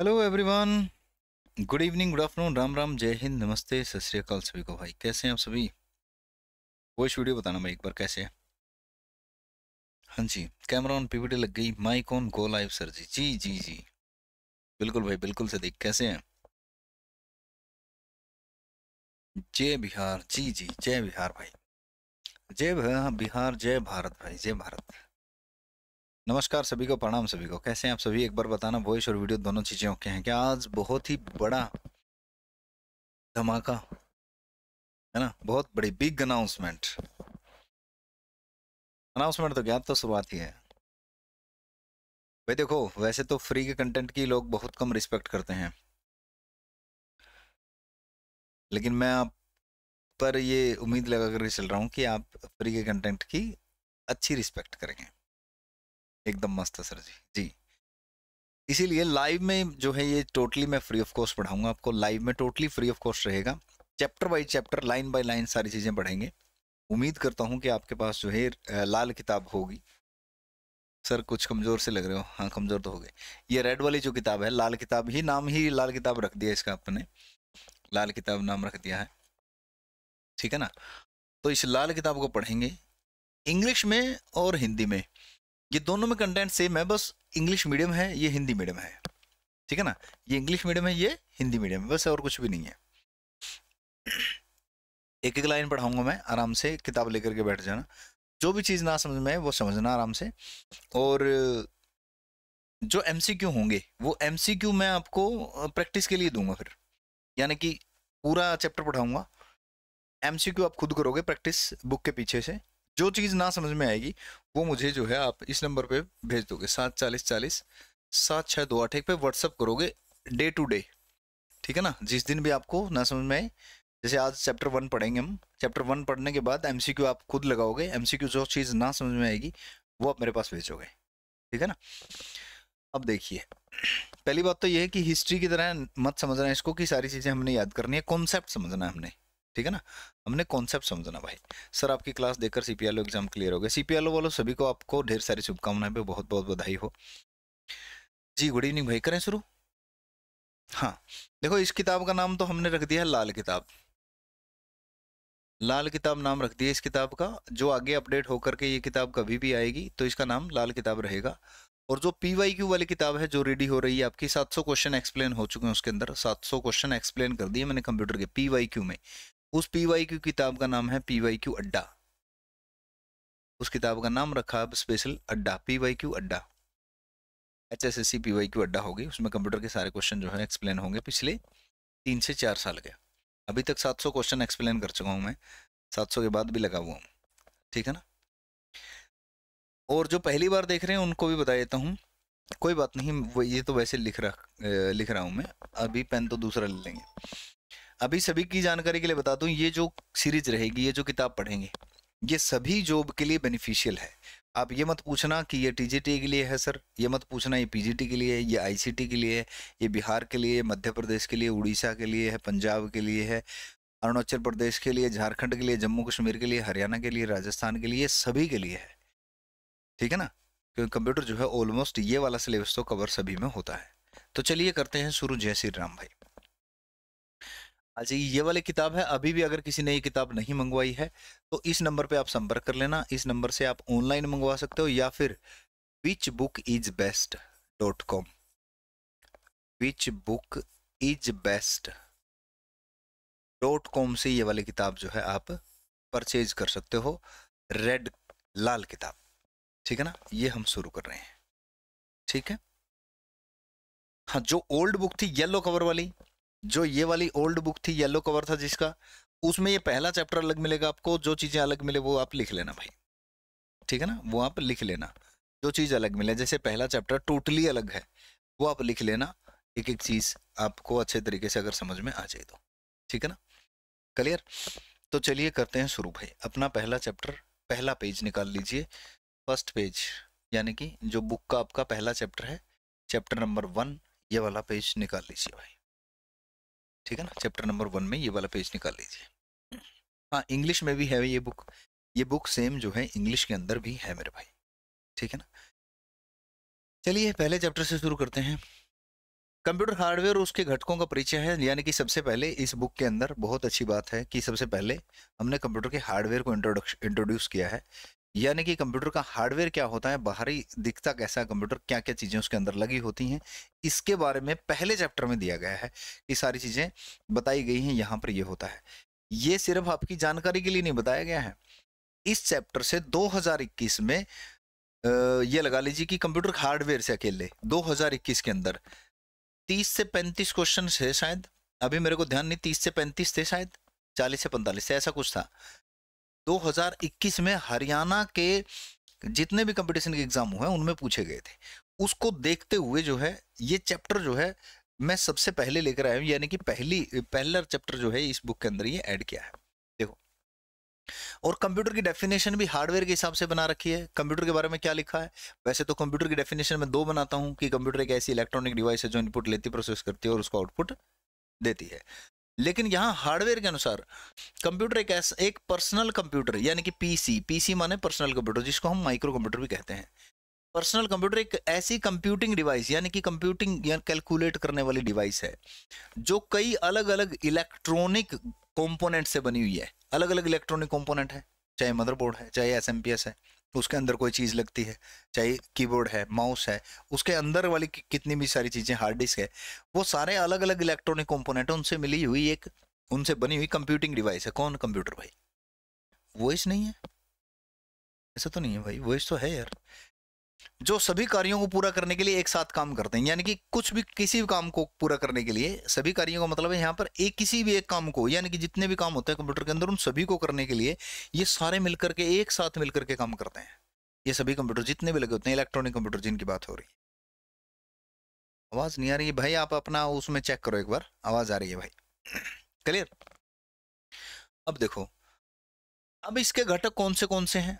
Hello everyone good evening good afternoon Ram Ram जय हिंद नमस्ते सत श्रीकाल सभी को भाई कैसे हैं आप सभी वॉइस वीडियो बताना भाई एक बार कैसे है हाँ जी कैमरा ऑन पीवीटी लग गई mic on go live sir ji जी जी जी बिल्कुल भाई बिल्कुल से देख कैसे हैं जय बिहार जी जी जय बिहार भाई जय बिहार जय भारत भाई जय भारत नमस्कार सभी को प्रणाम सभी को कैसे हैं आप सभी एक बार बताना वॉइस और वीडियो दोनों चीज़ें ओके हैं क्या आज बहुत ही बड़ा धमाका है ना बहुत बड़ी बिग अनाउंसमेंट अनाउंसमेंट तो क्या तो शुरुआत ही है भाई देखो वैसे तो फ्री के कंटेंट की लोग बहुत कम रिस्पेक्ट करते हैं लेकिन मैं आप पर ये उम्मीद लगा कर चल रहा हूँ कि आप फ्री के कंटेंट की अच्छी रिस्पेक्ट करेंगे एकदम मस्त है सर जी जी इसीलिए लाइव में जो है ये टोटली मैं फ्री ऑफ कॉस्ट पढ़ाऊंगा आपको लाइव में टोटली फ्री ऑफ कॉस्ट रहेगा chapter by chapter line by line सारी चीज़ें पढ़ेंगे उम्मीद करता हूँ कि आपके पास जो है लाल किताब होगी सर कुछ कमज़ोर से लग रहे हो हाँ कमज़ोर तो हो गए ये रेड वाली जो किताब है लाल किताब ही नाम ही लाल किताब रख दिया इसका आपने लाल किताब नाम रख दिया है ठीक है ना तो इस लाल किताब को पढ़ेंगे इंग्लिश में और हिंदी में ये दोनों में कंटेंट सेम है बस इंग्लिश मीडियम है ये हिंदी मीडियम है ठीक है ना ये इंग्लिश मीडियम है ये हिंदी मीडियम है बस और कुछ भी नहीं है एक एक लाइन पढ़ाऊंगा मैं आराम से किताब लेकर के बैठ जाना जो भी चीज़ ना समझ में वो समझना आराम से और जो एम होंगे वो एम मैं आपको प्रैक्टिस के लिए दूंगा फिर यानी कि पूरा चैप्टर पढ़ाऊंगा एम आप खुद करोगे प्रैक्टिस बुक के पीछे से जो चीज़ ना समझ में आएगी वो मुझे जो है आप इस नंबर पे भेज दोगे सात चालीस चालीस सात छः दो आठ एक पे व्हाट्सअप करोगे डे टू डे ठीक है ना जिस दिन भी आपको ना समझ में आए जैसे आज चैप्टर वन पढ़ेंगे हम चैप्टर वन पढ़ने के बाद एम आप खुद लगाओगे एम जो चीज़ ना समझ में आएगी वो आप मेरे पास भेजोगे ठीक है ना अब देखिए पहली बात तो यह है कि हिस्ट्री की तरह मत समझना इसको कि सारी चीज़ें हमने याद करनी है कॉन्सेप्ट समझना है हमने ठीक है ना हमने कॉन्सेप्ट समझना भाई सर आपकी क्लास देखकर सी पी एग्जाम क्लियर हो गया सी पी वालों सभी को आपको ढेर सारी शुभकामनाएं बहुत बहुत बधाई हो जी गुड इवनिंग भाई करें शुरू हाँ देखो इस किताब का नाम तो हमने रख दिया है लाल किताब लाल किताब नाम रख दिया इस किताब का जो आगे अपडेट होकर के ये किताब कभी भी आएगी तो इसका नाम लाल किताब रहेगा और जो पी वाई क्यू वाली किताब है जो रेडी हो रही है आपकी 700 क्वेश्चन एक्सप्लेन हो चुके हैं उसके अंदर 700 क्वेश्चन एक्सप्लेन कर दिए मैंने कंप्यूटर के पी वाई क्यू में उस क्यू किताब का नाम है क्यू अड्डा उस किताब का नाम रखा अब स्पेशल अड्डा क्यू अड्डा H S S C P Y Q अड्डा होगी उसमें कंप्यूटर के सारे क्वेश्चन जो है एक्सप्लेन होंगे पिछले तीन से चार साल के अभी तक 700 क्वेश्चन एक्सप्लेन कर चुका हूँ मैं 700 के बाद भी लगा हुआ हूँ ठीक है ना और जो पहली बार देख रहे हैं उनको भी बता देता हूँ कोई बात नहीं ये तो वैसे लिख रहा लिख रहा हूँ मैं अभी पेन तो दूसरा ले लेंगे अभी सभी की जानकारी के लिए बता दूं ये जो सीरीज रहेगी ये जो किताब पढ़ेंगे ये सभी जॉब के लिए बेनिफिशियल है आप ये मत पूछना कि ये टीजीटी के लिए है सर ये मत पूछना ये पीजीटी के लिए है ये आईसीटी के लिए है ये बिहार के लिए मध्य प्रदेश के लिए उड़ीसा के लिए है पंजाब के लिए है अरुणाचल प्रदेश के लिए झारखंड के लिए जम्मू कश्मीर के लिए हरियाणा के लिए राजस्थान के लिए सभी के लिए है ठीक है ना क्योंकि कंप्यूटर जो है ऑलमोस्ट ये वाला सिलेबस तो कवर सभी में होता है तो चलिए करते हैं शुरू जय श्री राम भाई अच्छा ये वाली किताब है अभी भी अगर किसी ने ये किताब नहीं मंगवाई है तो इस नंबर पे आप संपर्क कर लेना इस नंबर से आप ऑनलाइन मंगवा सकते हो या फिर which book is best dot com which book is best dot com से ये वाली किताब जो है आप परचेज कर सकते हो रेड लाल किताब ठीक है ना ये हम शुरू कर रहे हैं ठीक है हाँ जो ओल्ड बुक थी येलो कवर वाली जो ये वाली ओल्ड बुक थी येलो कवर था जिसका उसमें ये पहला चैप्टर अलग मिलेगा आपको जो चीज़ें अलग मिले वो आप लिख लेना भाई ठीक है ना वो आप लिख लेना जो चीज़ अलग मिले जैसे पहला चैप्टर टोटली अलग है वो आप लिख लेना एक एक चीज़ आपको अच्छे तरीके से अगर समझ में आ जाए तो ठीक है ना क्लियर तो चलिए करते हैं शुरू भाई अपना पहला चैप्टर पहला पेज निकाल लीजिए फर्स्ट पेज यानी कि जो बुक का आपका पहला चैप्टर है चैप्टर नंबर वन ये वाला पेज निकाल लीजिए भाई ठीक है ना चैप्टर नंबर वन में ये वाला पेज निकाल लीजिए हम्म। हाँ इंग्लिश में भी है ये बुक ये बुक सेम जो है इंग्लिश के अंदर भी है मेरे भाई ठीक है ना चलिए पहले चैप्टर से शुरू करते हैं कंप्यूटर हार्डवेयर और उसके घटकों का परिचय है यानी कि सबसे पहले इस बुक के अंदर बहुत अच्छी बात है कि सबसे पहले हमने कंप्यूटर के हार्डवेयर को इंट्रोडक्श इंट्रोड्यूस किया है यानी कि कंप्यूटर का हार्डवेयर क्या होता है बाहरी दिखता कैसा है कंप्यूटर क्या क्या चीज़ें उसके अंदर लगी होती हैं इसके बारे में पहले चैप्टर में दिया गया है ये सारी चीज़ें बताई गई हैं यहाँ पर ये होता है ये सिर्फ आपकी जानकारी के लिए नहीं बताया गया है इस चैप्टर से 2021 में ये लगा लीजिए कि कंप्यूटर हार्डवेयर से अकेले 2021 के अंदर 30 से 35 क्वेश्चन है शायद अभी मेरे को ध्यान नहीं 30 से 35 थे शायद 40 से 45 ऐसा कुछ था 2021 में हरियाणा के जितने भी कंपटीशन के एग्जाम हुए उनमें पूछे गए थे उसको देखते हुए जो है ये चैप्टर जो है मैं सबसे पहले लेकर आया हूँ यानी कि पहली पहला चैप्टर जो है इस बुक के अंदर ये ऐड किया है देखो और कंप्यूटर की डेफिनेशन भी हार्डवेयर के हिसाब से बना रखी है कंप्यूटर के बारे में क्या लिखा है वैसे तो कंप्यूटर की डेफिनेशन में दो बनाता हूँ कि कंप्यूटर एक ऐसी इलेक्ट्रॉनिक डिवाइस है जो इनपुट लेती प्रोसेस करती है और उसको आउटपुट देती है लेकिन यहाँ हार्डवेयर के अनुसार कंप्यूटर एक ऐसा एक पर्सनल कंप्यूटर यानी कि पीसी पीसी माने पर्सनल कंप्यूटर जिसको हम माइक्रो कंप्यूटर भी कहते हैं पर्सनल कंप्यूटर एक ऐसी कंप्यूटिंग डिवाइस यानी कि कंप्यूटिंग या कैलकुलेट करने वाली डिवाइस है जो कई अलग अलग इलेक्ट्रॉनिक कंपोनेंट से बनी हुई है अलग अलग इलेक्ट्रॉनिक कंपोनेंट है चाहे मदरबोर्ड है चाहे एस है तो उसके अंदर कोई चीज़ लगती है चाहे कीबोर्ड है माउस है उसके अंदर वाली कितनी भी सारी चीज़ें हार्ड डिस्क है वो सारे अलग अलग इलेक्ट्रॉनिक कंपोनेंट है उनसे मिली हुई एक उनसे बनी हुई कंप्यूटिंग डिवाइस है कौन कंप्यूटर भाई वॉइस नहीं है ऐसा तो नहीं है भाई वॉइस तो है यार जो सभी कार्यों को पूरा करने के लिए एक साथ काम करते हैं यानी कि कुछ भी किसी भी काम को पूरा करने के लिए सभी कार्यों का मतलब है यहाँ पर एक किसी भी एक काम को यानी कि जितने भी काम होते हैं कंप्यूटर के अंदर उन सभी को करने के लिए ये सारे मिलकर के एक साथ मिलकर के काम करते हैं ये सभी कंप्यूटर जितने भी लगे होते हैं इलेक्ट्रॉनिक कंप्यूटर जिनकी बात हो रही है आवाज नहीं आ रही है भाई आप अपना उसमें चेक करो एक बार आवाज आ रही है भाई क्लियर अब देखो अब इसके घटक कौन से कौन से हैं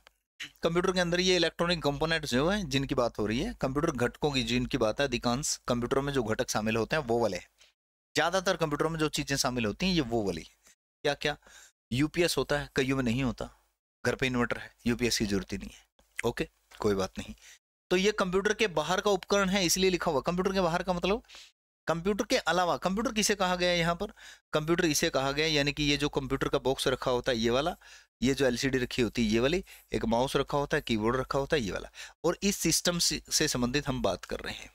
कंप्यूटर के अंदर ये इलेक्ट्रॉनिक कंपोनेंट्स जो हैं जिनकी बात हो रही है कंप्यूटर घटकों की जिनकी बात है अधिकांश कंप्यूटर में जो घटक शामिल होते हैं वो वाले हैं ज़्यादातर कंप्यूटर में जो चीज़ें शामिल होती हैं ये वो वाली क्या क्या यूपीएस होता है कईयों में नहीं होता घर पर इन्वर्टर है यूपीएस की जरूरत ही नहीं है ओके कोई बात नहीं तो ये कंप्यूटर के बाहर का उपकरण है इसलिए लिखा हुआ कंप्यूटर के बाहर का मतलब कंप्यूटर के अलावा कंप्यूटर किसे कहा गया है यहाँ पर कंप्यूटर इसे कहा गया है यानी कि ये जो कंप्यूटर का बॉक्स रखा होता है ये वाला ये जो एलसीडी रखी होती है ये वाली एक माउस रखा होता है कीबोर्ड रखा होता है ये वाला और इस सिस्टम से संबंधित हम बात कर रहे हैं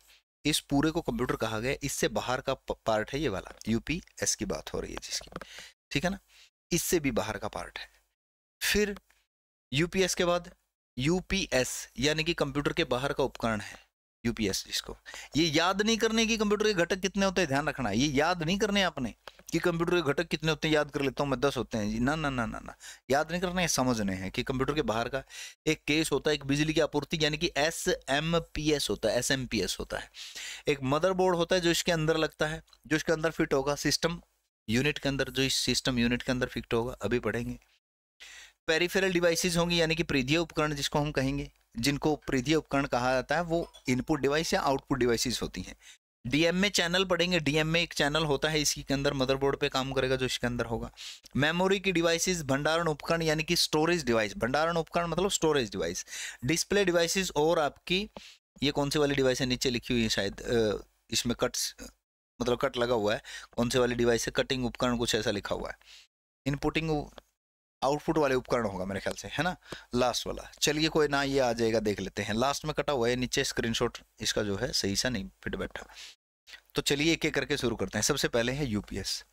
इस पूरे को कंप्यूटर कहा गया इससे बाहर का पार्ट है ये वाला यूपीएस की बात हो रही है जिसकी ठीक है ना इससे भी बाहर का पार्ट है फिर यूपीएस के बाद यूपीएस यानी कि कंप्यूटर के बाहर का उपकरण है यूपीएस जिसको ये याद नहीं करने की कंप्यूटर के घटक कितने होते हैं ध्यान रखना ये याद नहीं करने आपने कि कंप्यूटर के घटक कितने होते हैं याद कर लेता हूँ मैं दस होते हैं जी ना ना ना ना ना याद नहीं करना है समझने हैं कि कंप्यूटर के बाहर का एक केस होता है एक बिजली की आपूर्ति यानी कि एस एम पी एस होता है एस एम पी एस होता है एक मदरबोर्ड होता है जो इसके अंदर लगता है जो इसके अंदर फिट होगा सिस्टम यूनिट के अंदर जो इस सिस्टम यूनिट के अंदर फिट होगा अभी पढ़ेंगे पेरीफेरल डिवाइसेज होंगी यानी कि परिधीय उपकरण जिसको हम कहेंगे जिनको परिधि उपकरण कहा जाता है वो इनपुट डिवाइस या आउटपुट डिवाइसेस होती हैं डीएमए चैनल पढ़ेंगे डीएमए एक चैनल होता है इसी के अंदर मदरबोर्ड पे काम करेगा जो इसके अंदर होगा मेमोरी की डिवाइसेस भंडारण उपकरण यानी कि स्टोरेज डिवाइस भंडारण उपकरण मतलब स्टोरेज डिवाइस डिस्प्ले डिवाइसेस और आपकी ये कौन सी वाली डिवाइस है नीचे लिखी हुई है शायद इसमें कट्स मतलब कट लगा हुआ है कौन से वाली डिवाइस है कटिंग उपकरण कुछ ऐसा लिखा हुआ है इनपुटिंग आउटपुट वाले उपकरण होगा मेरे ख्याल से है ना लास्ट वाला चलिए कोई ना ये आ जाएगा देख लेते हैं लास्ट में कटा हुआ है नीचे स्क्रीनशॉट इसका जो है सही सा नहीं फिट बैठा तो चलिए एक एक करके शुरू करते हैं सबसे पहले है यूपीएस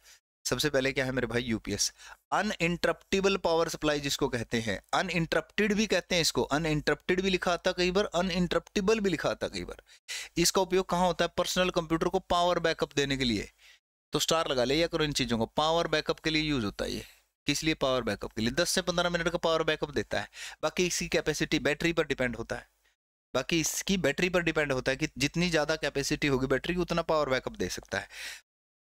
सबसे पहले क्या है मेरे भाई UPS uninterruptible power supply जिसको कहते हैं अनइंटरप्टेड भी कहते हैं इसको अन इंटरप्टेड भी लिखा आता कई बार अनइंटरप्टिबल भी लिखा आता कई बार इसका उपयोग कहाँ होता है पर्सनल कंप्यूटर को पावर बैकअप देने के लिए तो स्टार लगा ले या करो इन चीज़ों को पावर बैकअप के लिए यूज होता है ये किस लिए पावर बैकअप के लिए दस से पंद्रह मिनट का पावर बैकअप देता है बाकी इसकी कैपेसिटी बैटरी पर डिपेंड होता है बाकी इसकी बैटरी पर डिपेंड होता है कि जितनी ज़्यादा कैपेसिटी होगी बैटरी उतना पावर बैकअप दे सकता है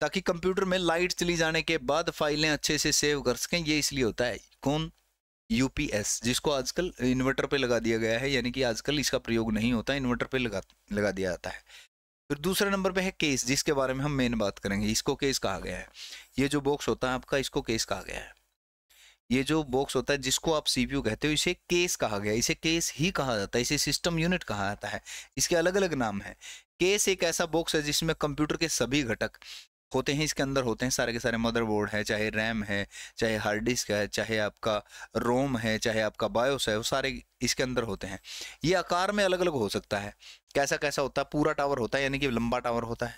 ताकि कंप्यूटर में लाइट चली जाने के बाद फाइलें अच्छे से सेव कर सकें ये इसलिए होता है कौन यूपीएस जिसको आजकल इन्वर्टर पे लगा दिया गया है यानी कि आजकल इसका प्रयोग नहीं होता इन्वर्टर पे लगा लगा दिया जाता है फिर दूसरे नंबर पे है केस जिसके बारे में हम मेन बात करेंगे इसको केस कहा गया है ये जो बॉक्स होता है आपका इसको केस कहा गया है ये जो बॉक्स होता है जिसको आप सीपीयू कहते हो इसे केस कहा गया इसे केस ही कहा जाता है इसे सिस्टम यूनिट कहा जाता है इसके अलग अलग नाम है केस एक ऐसा बॉक्स है जिसमें कंप्यूटर के सभी घटक होते हैं इसके अंदर होते हैं सारे के सारे मदरबोर्ड है चाहे रैम है चाहे हार्ड डिस्क है चाहे आपका रोम है चाहे आपका बायोस है वो सारे इसके अंदर होते हैं ये आकार में अलग अलग हो सकता है कैसा कैसा होता है पूरा टावर होता है यानी कि लंबा टावर होता है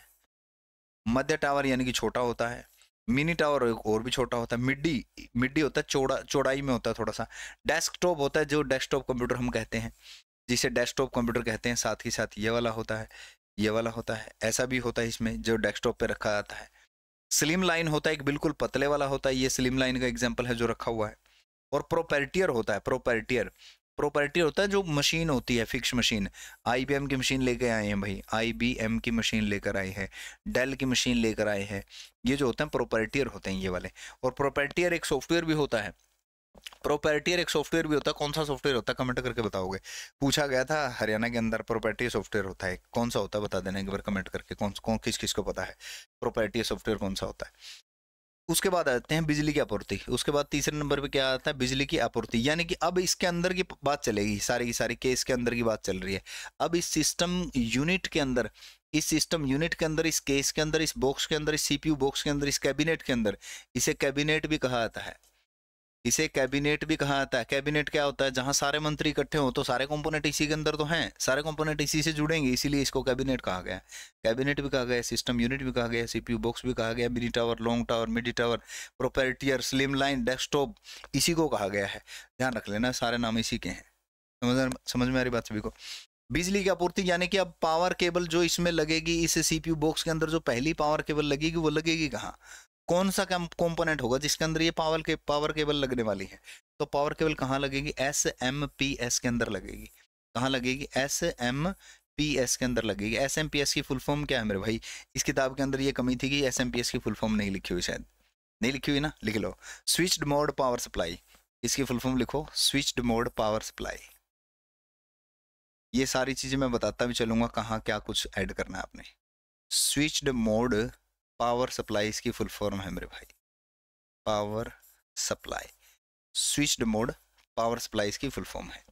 मध्य टावर यानी कि छोटा होता है मिनी टावर और भी छोटा होता है मिडी मिडी होता है चौड़ा चौड़ाई में होता है थोड़ा सा डेस्कटॉप होता है जो डेस्कटॉप कंप्यूटर हम कहते हैं जिसे डेस्कटॉप कंप्यूटर कहते हैं साथ ही साथ ये वाला होता है ये वाला होता है ऐसा भी होता है इसमें जो डेस्कटॉप पे रखा जाता है स्लिम लाइन होता है एक बिल्कुल पतले वाला होता है ये स्लिम लाइन का एग्जाम्पल है जो रखा हुआ है और प्रोपर्टियर होता है प्रोपर्टियर प्रॉपर्टी होता है जो मशीन होती है फिक्स मशीन आई की मशीन लेकर आए हैं भाई आई की मशीन लेकर आए हैं डेल की मशीन लेकर आए हैं ये जो होते हैं प्रोपर्टियर होते हैं ये वाले और प्रोपर्टियर एक सॉफ्टवेयर भी होता है प्रोपर्टियर एक सॉफ्टवेयर भी होता है कौन सा सॉफ्टवेयर होता है कमेंट करके बताओगे पूछा गया था हरियाणा के अंदर प्रोपर्टी सॉफ्टवेयर होता है कौन सा होता है बता देना एक बार कमेंट करके कौन कौन किस किस को पता है प्रोपर्टी सॉफ्टवेयर कौन सा होता है उसके बाद आते हैं बिजली की आपूर्ति उसके बाद तीसरे नंबर पे क्या आता है बिजली की आपूर्ति यानी कि अब इसके अंदर की बात चलेगी सारी की सारी केस के अंदर की बात चल रही है अब इस सिस्टम यूनिट के अंदर इस सिस्टम यूनिट के अंदर इस केस के अंदर इस बॉक्स के अंदर इस सीपीयू बॉक्स के अंदर इस कैबिनेट के अंदर इसे कैबिनेट भी कहा जाता है इसे कैबिनेट भी कहा जाता है कैबिनेट क्या होता है जहां सारे मंत्री इकट्ठे हो तो सारे कंपोनेंट इसी के अंदर तो हैं सारे कंपोनेंट इसी से जुड़ेंगे इसीलिए इसको कैबिनेट कहा गया कैबिनेट भी कहा गया सिस्टम यूनिट भी कहा गया सीपीयू बॉक्स भी कहा गया mini tower long tower midi tower proprietary slim line desktop इसी को कहा गया है ध्यान रख लेना सारे नाम इसी के हैं समझ समझ में आ रही बात सभी को बिजली की आपूर्ति यानी कि अब पावर केबल जो इसमें लगेगी इस सीपीयू बॉक्स के अंदर जो पहली पावर केबल लगेगी वो लगेगी कहाँ कौन सा कंपोनेंट होगा जिसके अंदर ये पावर के पावर केबल लगने वाली है तो पावर केबल कहाँ लगेगी एस एम पी एस के अंदर लगेगी कहाँ लगेगी एस एम पी एस के अंदर लगेगी एस एम पी एस की फुल फॉर्म क्या है मेरे भाई इस किताब के अंदर ये कमी थी कि एस एम पी एस की फुल फॉर्म नहीं लिखी हुई शायद नहीं लिखी हुई ना लिख लो स्विच्ड मोड पावर सप्लाई इसकी फुल फॉर्म लिखो स्विच्ड मोड पावर सप्लाई ये सारी चीज़ें मैं बताता भी चलूंगा कहाँ क्या कुछ ऐड करना है आपने स्विच्ड मोड पावर सप्लाई इसकी फुल फॉर्म है मेरे भाई power supply switched mode power supply इसकी फुल फॉर्म है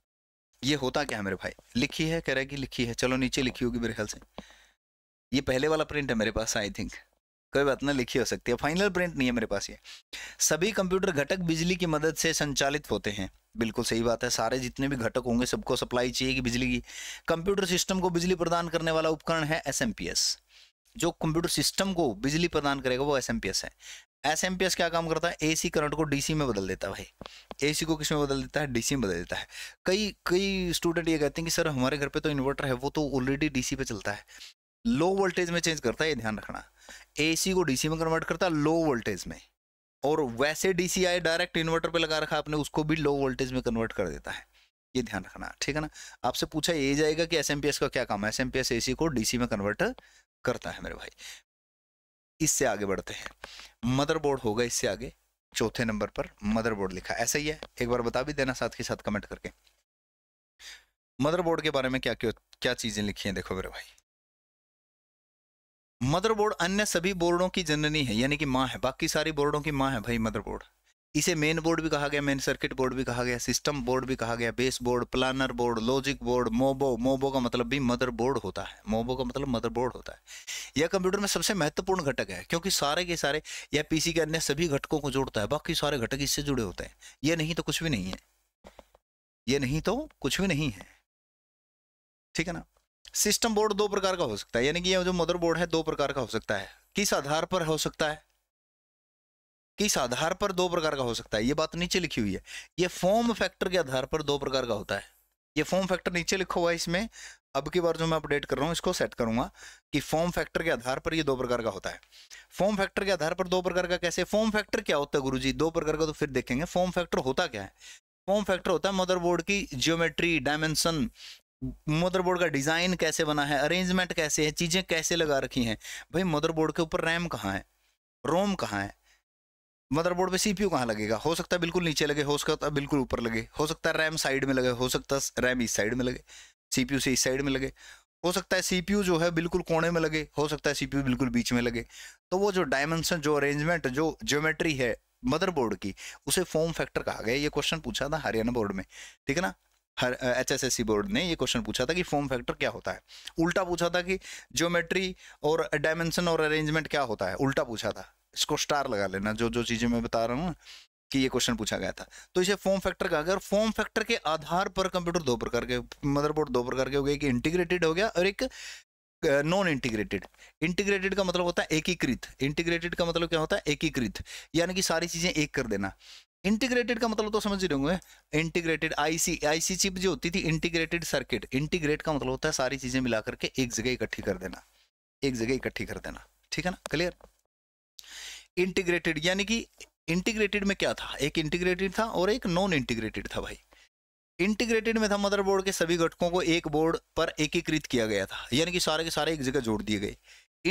ये होता क्या है मेरे भाई लिखी है कह रहा है कि लिखी है चलो नीचे लिखी होगी मेरे ख्याल से ये पहले वाला प्रिंट है मेरे पास आई थिंक कोई बात ना लिखी हो सकती है फाइनल प्रिंट नहीं है मेरे पास ये सभी कंप्यूटर घटक बिजली की मदद से संचालित होते हैं बिल्कुल सही बात है सारे जितने भी घटक होंगे सबको सप्लाई चाहिए कि बिजली की कंप्यूटर सिस्टम को बिजली प्रदान करने वाला उपकरण है एस जो कंप्यूटर सिस्टम को बिजली प्रदान करेगा वो एस है एस एम पी एस क्या काम करता है एसी करंट को डीसी में बदल देता है भाई एसी को किस में बदल देता है डीसी में बदल देता है कई कई स्टूडेंट ये कहते हैं कि सर हमारे घर पे तो इन्वर्टर है वो तो ऑलरेडी डीसी पे चलता है लो वोल्टेज में चेंज करता है ये ध्यान रखना ए को डी में कन्वर्ट करता है लो वोल्टेज में और वैसे डी सी डायरेक्ट इन्वर्टर पर लगा रखा आपने उसको भी लो वोल्टेज में कन्वर्ट कर देता है ये ध्यान रखना ठीक है ना आपसे पूछा ये जाएगा कि एस एम पी एस का क्या काम है एस एम पी एस को डीसी में कन्वर्ट करता है मेरे भाई इससे आगे बढ़ते हैं मदरबोर्ड होगा इससे आगे चौथे नंबर पर मदरबोर्ड लिखा ऐसा ही है एक बार बता भी देना साथ के साथ कमेंट करके मदरबोर्ड के बारे में क्या क्यों क्या चीजें लिखी हैं देखो मेरे भाई मदरबोर्ड अन्य सभी बोर्डों की जननी है यानी कि माँ है बाकी सारी बोर्डों की माँ है भाई मदरबोर्ड इसे मेन बोर्ड भी कहा गया मेन सर्किट बोर्ड भी कहा गया सिस्टम बोर्ड भी कहा गया base board planar board logic board mobo mobo का मतलब भी मदर बोर्ड होता है मोबो का मतलब मदर बोर्ड होता है यह कंप्यूटर में सबसे महत्वपूर्ण घटक है क्योंकि सारे के सारे यह पीसी के अन्य सभी घटकों को जोड़ता है बाकी सारे घटक इससे जुड़े होते हैं यह नहीं तो कुछ भी नहीं है ये नहीं तो कुछ भी नहीं है ठीक है ना सिस्टम बोर्ड दो प्रकार का हो सकता है यानी कि यह जो मदर बोर्ड है दो प्रकार का हो सकता है किस आधार पर हो सकता है किस आधार पर दो प्रकार का हो सकता है ये बात नीचे लिखी हुई है ये फॉर्म फैक्टर के आधार पर दो प्रकार का होता है ये फॉर्म फैक्टर नीचे लिखा हुआ है इसमें अब की बार जो मैं अपडेट कर रहा हूँ इसको सेट करूंगा कि फॉर्म फैक्टर के आधार पर ये दो प्रकार का होता है फॉर्म फैक्टर के आधार पर दो प्रकार का कैसे फॉर्म फैक्टर क्या होता है गुरु जी दो प्रकार का तो फिर देखेंगे फॉर्म फैक्टर होता क्या है फॉर्म फैक्टर होता है मदरबोर्ड की जियोमेट्री डायमेंशन मदरबोर्ड का डिजाइन कैसे बना है अरेंजमेंट कैसे है चीजें कैसे लगा रखी हैं भाई मदरबोर्ड के ऊपर रैम कहाँ है रोम कहाँ है मदरबोर्ड पे सीपीयू कहाँ लगेगा हो सकता है बिल्कुल नीचे लगे हो सकता है बिल्कुल ऊपर लगे हो सकता है रैम साइड में लगे हो सकता है रैम इस साइड में लगे सीपीयू से इस साइड में लगे हो सकता है सीपीयू जो है बिल्कुल कोने में लगे हो सकता है सीपीयू बिल्कुल बीच में लगे तो वो जो डायमेंशन जो अरेंजमेंट जो ज्योमेट्री है मदरबोर्ड की उसे फॉर्म फैक्टर कहा गया ये क्वेश्चन पूछा था हरियाणा बोर्ड में ठीक है ना हर H S S C board ने ये क्वेश्चन पूछा था कि फॉर्म फैक्टर क्या होता है उल्टा पूछा था कि ज्योमेट्री और डायमेंशन और अरेंजमेंट क्या होता है उल्टा पूछा था इसको स्टार लगा लेना जो जो चीजें मैं बता रहा हूँ कि ये क्वेश्चन पूछा गया था तो इसे फॉर्म फैक्टर कहा गया और फॉर्म फैक्टर के आधार पर कंप्यूटर दो प्रकार के मदरबोर्ड दो प्रकार के हो गए एक इंटीग्रेटेड हो गया और एक नॉन इंटीग्रेटेड इंटीग्रेटेड का मतलब होता है एकीकृत इंटीग्रेटेड का मतलब क्या होता है एकीकृत यानी कि सारी चीजें एक कर देना इंटीग्रेटेड का मतलब तो समझ रहे होंगे इंटीग्रेटेड आईसी आईसी चिप जो होती थी इंटीग्रेटेड सर्किट इंटीग्रेट का मतलब होता है सारी चीजें मिला करके एक जगह इकट्ठी कर देना एक जगह इकट्ठी कर देना ठीक है ना क्लियर इंटीग्रेटेड यानी कि इंटीग्रेटेड में क्या था एक इंटीग्रेटेड था और एक नॉन इंटीग्रेटेड था भाई इंटीग्रेटेड में था मदरबोर्ड के सभी घटकों को एक बोर्ड पर एकीकृत किया गया था यानी कि सारे के सारे एक जगह जोड़ दिए गए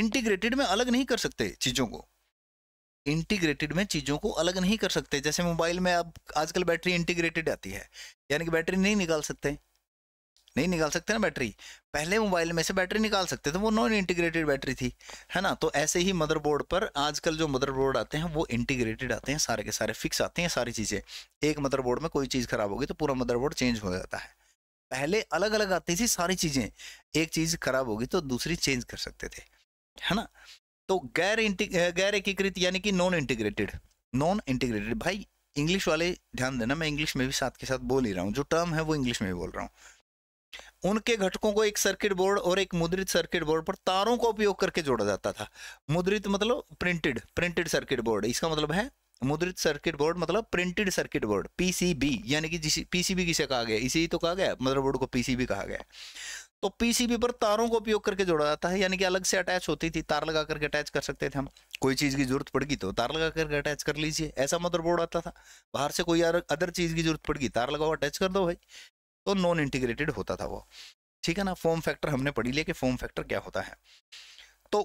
इंटीग्रेटेड में अलग नहीं कर सकते चीज़ों को इंटीग्रेटेड में चीज़ों को अलग नहीं कर सकते जैसे मोबाइल में अब आजकल बैटरी इंटीग्रेटेड आती है यानी कि बैटरी नहीं निकाल सकते नहीं निकाल सकते ना बैटरी पहले मोबाइल में से बैटरी निकाल सकते थे वो नॉन इंटीग्रेटेड बैटरी थी है ना तो ऐसे ही मदरबोर्ड पर आजकल जो मदरबोर्ड आते हैं वो इंटीग्रेटेड आते हैं सारे के सारे फिक्स आते हैं सारी चीज़ें एक मदरबोर्ड में कोई चीज़ खराब होगी तो पूरा मदरबोर्ड चेंज हो जाता है पहले अलग अलग आती थी सारी चीज़ें एक चीज़ खराब होगी तो दूसरी चेंज कर सकते थे है ना तो गैर गैर एकीकृत यानी कि नॉन इंटीग्रेटेड नॉन इंटीग्रेटेड भाई इंग्लिश वाले ध्यान देना मैं इंग्लिश में भी साथ के साथ बोल ही रहा हूँ जो टर्म है वो इंग्लिश में भी बोल रहा हूँ उनके घटकों को एक सर्किट बोर्ड और एक मुद्रित सर्किट बोर्ड पर तारों का उपयोग करके जोड़ा जाता था मुद्रित मतलब प्रिंटेड प्रिंटेड सर्किट बोर्ड इसका मतलब है मुद्रित सर्किट बोर्ड मतलब प्रिंटेड सर्किट बोर्ड पीसीबी यानी कि पीसीबी किसे कहा गया इसे ही तो कहा गया मदर बोर्ड को पीसीबी कहा गया तो पीसीबी पर तारों को उपयोग करके जोड़ा जाता है यानी कि अलग से अटैच होती थी तार लगा करके अटैच कर सकते थे हम कोई चीज़ की जरूरत पड़गी तो तार लगा करके अटैच कर लीजिए ऐसा मदरबोर्ड आता था बाहर से कोई अदर चीज़ की जरूरत पड़गी तार लगाओ अटैच कर दो भाई तो नॉन इंटीग्रेटेड होता था वो ठीक है ना फॉर्म फैक्टर हमने पढ़ी लिया कि फॉर्म फैक्टर क्या होता है तो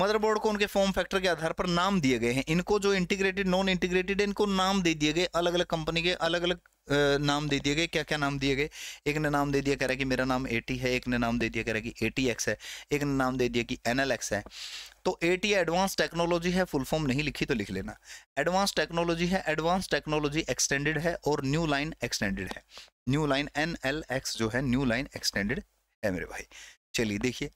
मदरबोर्ड को उनके फॉर्म फैक्टर के आधार पर नाम दिए गए हैं इनको जो इंटीग्रेटेड नॉन इंटीग्रेटेड इनको नाम दे दिए गए अलग अलग कंपनी के अलग अलग नाम दे दिए गए क्या क्या नाम दिए गए एक ने नाम दे दिया कह रहा है कि मेरा नाम ए है एक ने नाम दे दिया कह रहा है कि एटी एक्स है एक ने नाम दे दिया कि एन एल एक्स है तो एटी एडवांस टेक्नोलॉजी है फुल फॉर्म नहीं लिखी तो लिख लेना एडवांस टेक्नोलॉजी है एडवांस टेक्नोलॉजी एक्सटेंडेड है और न्यू लाइन एक्सटेंडेड है new line N L X जो है न्यू लाइन एक्सटेंडेड है मेरे भाई चलिए देखिए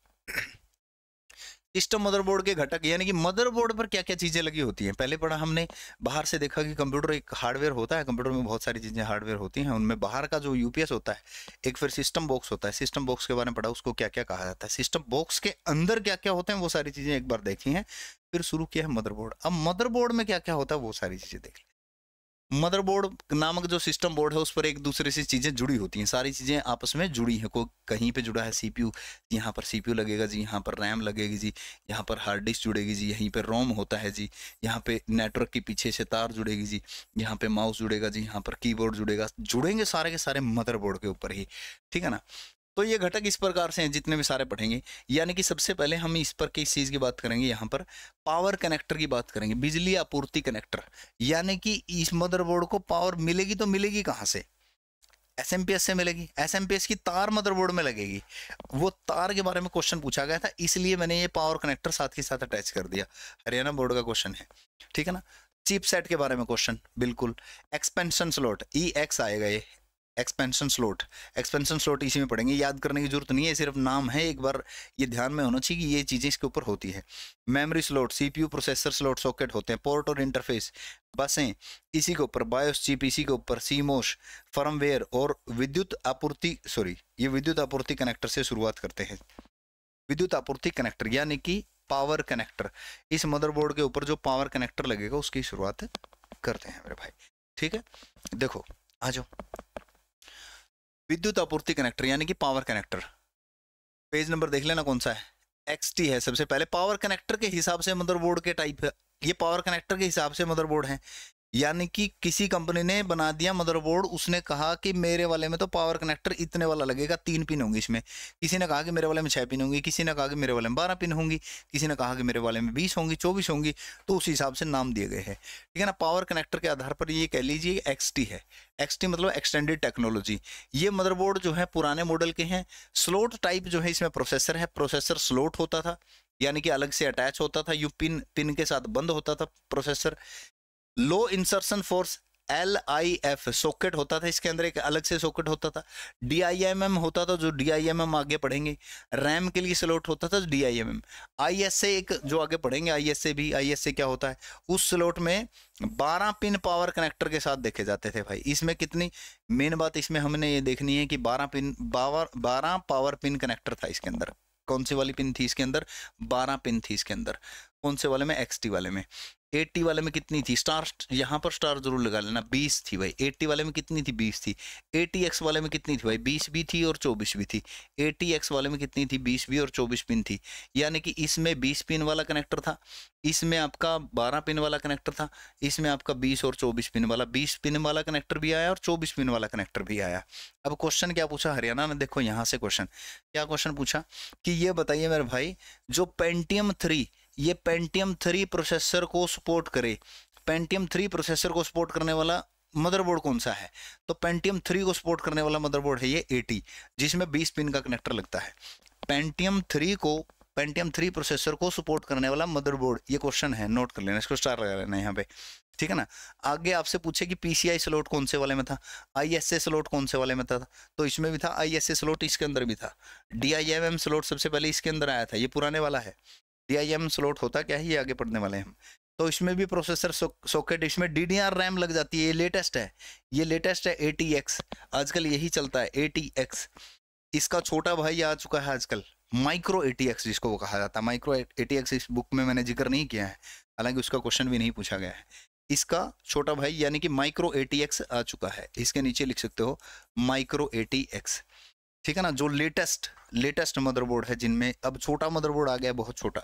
सिस्टम मदरबोर्ड के घटक यानी कि मदरबोर्ड पर क्या क्या चीज़ें लगी होती हैं पहले पढ़ा हमने बाहर से देखा कि कंप्यूटर एक हार्डवेयर होता है कंप्यूटर में बहुत सारी चीज़ें हार्डवेयर होती हैं उनमें बाहर का जो यूपीएस होता है एक फिर सिस्टम बॉक्स होता है सिस्टम बॉक्स के बारे में पढ़ा उसको क्या क्या कहा जाता है सिस्टम बॉक्स के अंदर क्या क्या होते हैं वो सारी चीज़ें एक बार देखी हैं फिर शुरू किया है मदरबोर्ड अब मदरबोर्ड में क्या क्या होता है वो सारी चीज़ें देख मदरबोर्ड नामक जो सिस्टम बोर्ड है उस पर एक दूसरे से चीज़ें जुड़ी होती हैं सारी चीज़ें आपस में जुड़ी हैं को कहीं पे जुड़ा है सीपीयू यहाँ पर सीपीयू लगेगा जी यहाँ पर रैम लगेगी जी यहाँ पर हार्ड डिस्क जुड़ेगी जी यहीं पर रोम होता है जी यहाँ पे नेटवर्क के पीछे से तार जुड़ेगी जी यहाँ पे माउस जुड़ेगा जी यहाँ पर कीबोर्ड जुड़ेगा जुड़ेंगे सारे के सारे मदर के ऊपर ही ठीक है ना तो ये घटक इस प्रकार से हैं जितने भी सारे पढ़ेंगे यानी कि सबसे पहले हम इस पर किस चीज़ की बात करेंगे यहाँ पर पावर कनेक्टर की बात करेंगे बिजली आपूर्ति कनेक्टर यानी कि इस मदरबोर्ड को पावर मिलेगी तो मिलेगी कहाँ से एस एम पी एस से मिलेगी एस एम पी एस की तार मदरबोर्ड में लगेगी वो तार के बारे में क्वेश्चन पूछा गया था इसलिए मैंने ये पावर कनेक्टर साथ के साथ अटैच कर दिया हरियाणा बोर्ड का क्वेश्चन है ठीक है ना चिप सेट के बारे में क्वेश्चन बिल्कुल एक्सपेंशन स्लॉट ई एक्स आएगा ये एक्सपेंशन स्लोट एक्सपेंशन स्लोट इसी में पड़ेंगे याद करने की जरूरत नहीं है सिर्फ नाम है एक बार ये ध्यान में होना चाहिए कि ये चीज़ें इसके ऊपर होती है memory slot CPU processor slot socket होते हैं पोर्ट और इंटरफेस बसें इसी के ऊपर बायोस चिप इसी के ऊपर सीमोश फर्मवेयर और विद्युत आपूर्ति सॉरी ये विद्युत आपूर्ति कनेक्टर से शुरुआत करते हैं विद्युत आपूर्ति कनेक्टर यानी कि पावर कनेक्टर इस मदरबोर्ड के ऊपर जो पावर कनेक्टर लगेगा उसकी शुरुआत करते हैं मेरे भाई ठीक है देखो आ जाओ विद्युत आपूर्ति कनेक्टर यानी कि पावर कनेक्टर पेज नंबर देख लेना कौन सा है एक्स टी है सबसे पहले पावर कनेक्टर के हिसाब से मदरबोर्ड के टाइप है ये पावर कनेक्टर के हिसाब से मदरबोर्ड है यानी कि किसी कंपनी ने बना दिया मदरबोर्ड उसने कहा कि मेरे वाले में तो पावर कनेक्टर इतने वाला लगेगा तीन पिन होंगी इसमें किसी ने कहा कि मेरे वाले में छः पिन होंगी किसी ने कहा कि मेरे वाले में बारह पिन होंगी किसी ने कहा कि मेरे वाले में बीस होंगी चौबीस होंगी तो उस हिसाब से नाम दिए गए हैं ठीक है ना पावर कनेक्टर के आधार पर ये कह लीजिए एक्स है एक्स मतलब एक्सटेंडेड टेक्नोलॉजी ये मदरबोर्ड जो है पुराने मॉडल के हैं स्लोट टाइप जो है इसमें प्रोसेसर है प्रोसेसर स्लोट होता था यानी कि अलग से अटैच होता था यू पिन पिन के साथ बंद होता था processor low insertion force L I F socket होता था इसके अंदर एक अलग से सॉकेट होता था डी आई एम एम होता था जो डी आई एम एम आगे पढ़ेंगे रैम के लिए स्लॉट होता था D I M M I S A एक जो आगे पढ़ेंगे आई एस ए भी आई एस ए क्या होता है उस स्लॉट में बारह पिन पावर कनेक्टर के साथ देखे जाते थे भाई इसमें कितनी मेन बात इसमें हमने ये देखनी है कि बारह पिन पावर बारह पावर पिन कनेक्टर था इसके अंदर कौन सी वाली पिन थी इसके अंदर बारह पिन थी इसके अंदर कौन से वाले में एक्सटी वाले में एट्टी वाले में कितनी थी स्टार यहाँ पर स्टार जरूर लगा लेना बीस थी भाई एट्टी वाले में कितनी थी बीस थी एटी एक्स वाले में कितनी थी भाई बीस भी थी और चौबीस भी थी एटी एक्स वाले में कितनी थी बीस भी और चौबीस पिन थी यानी कि इसमें बीस पिन वाला कनेक्टर था इसमें आपका बारह पिन वाला कनेक्टर था इसमें आपका बीस और चौबीस पिन वाला बीस पिन वाला कनेक्टर भी आया और चौबीस पिन वाला कनेक्टर भी आया अब क्वेश्चन क्या पूछा हरियाणा ने देखो यहाँ से क्वेश्चन क्या क्वेश्चन पूछा कि ये बताइए मेरे भाई जो पेंटियम थ्री ये पेंटियम थ्री प्रोसेसर को सपोर्ट करे पेंटियम थ्री प्रोसेसर को सपोर्ट करने वाला मदरबोर्ड कौन सा है तो पेंटियम थ्री को सपोर्ट करने वाला मदरबोर्ड है ये एटी जिसमें बीस पिन का कनेक्टर लगता है पेंटियम थ्री को पेंटियम थ्री प्रोसेसर को सपोर्ट करने वाला मदरबोर्ड ये क्वेश्चन है नोट कर लेना इसको स्टार लगा लेना यहाँ पे ठीक है ना आगे आपसे पूछे कि पीसीआई स्लॉट कौन से वाले में था आईएसए स्लॉट कौन से वाले में था तो इसमें भी था आईएसए स्लॉट इसके अंदर भी था डीआईएमएम स्लॉट सबसे पहले इसके अंदर आया था ये पुराने वाला है डी स्लॉट होता क्या है ये आगे पढ़ने वाले हैं हम तो इसमें भी प्रोसेसर सॉकेट इसमें डी रैम लग जाती है ये लेटेस्ट है ये लेटेस्ट है ए आजकल यही चलता है ए इसका छोटा भाई आ चुका है आजकल माइक्रो ए जिसको वो जिसको कहा जाता है माइक्रो ए इस बुक में मैंने जिक्र नहीं किया है हालांकि उसका क्वेश्चन भी नहीं पूछा गया है इसका छोटा भाई यानी कि माइक्रो ए आ चुका है इसके नीचे लिख सकते हो माइक्रो ए टी एक्स ठीक है ना जो लेटेस्ट लेटेस्ट मदरबोर्ड है जिनमें अब छोटा मदरबोर्ड आ गया बहुत छोटा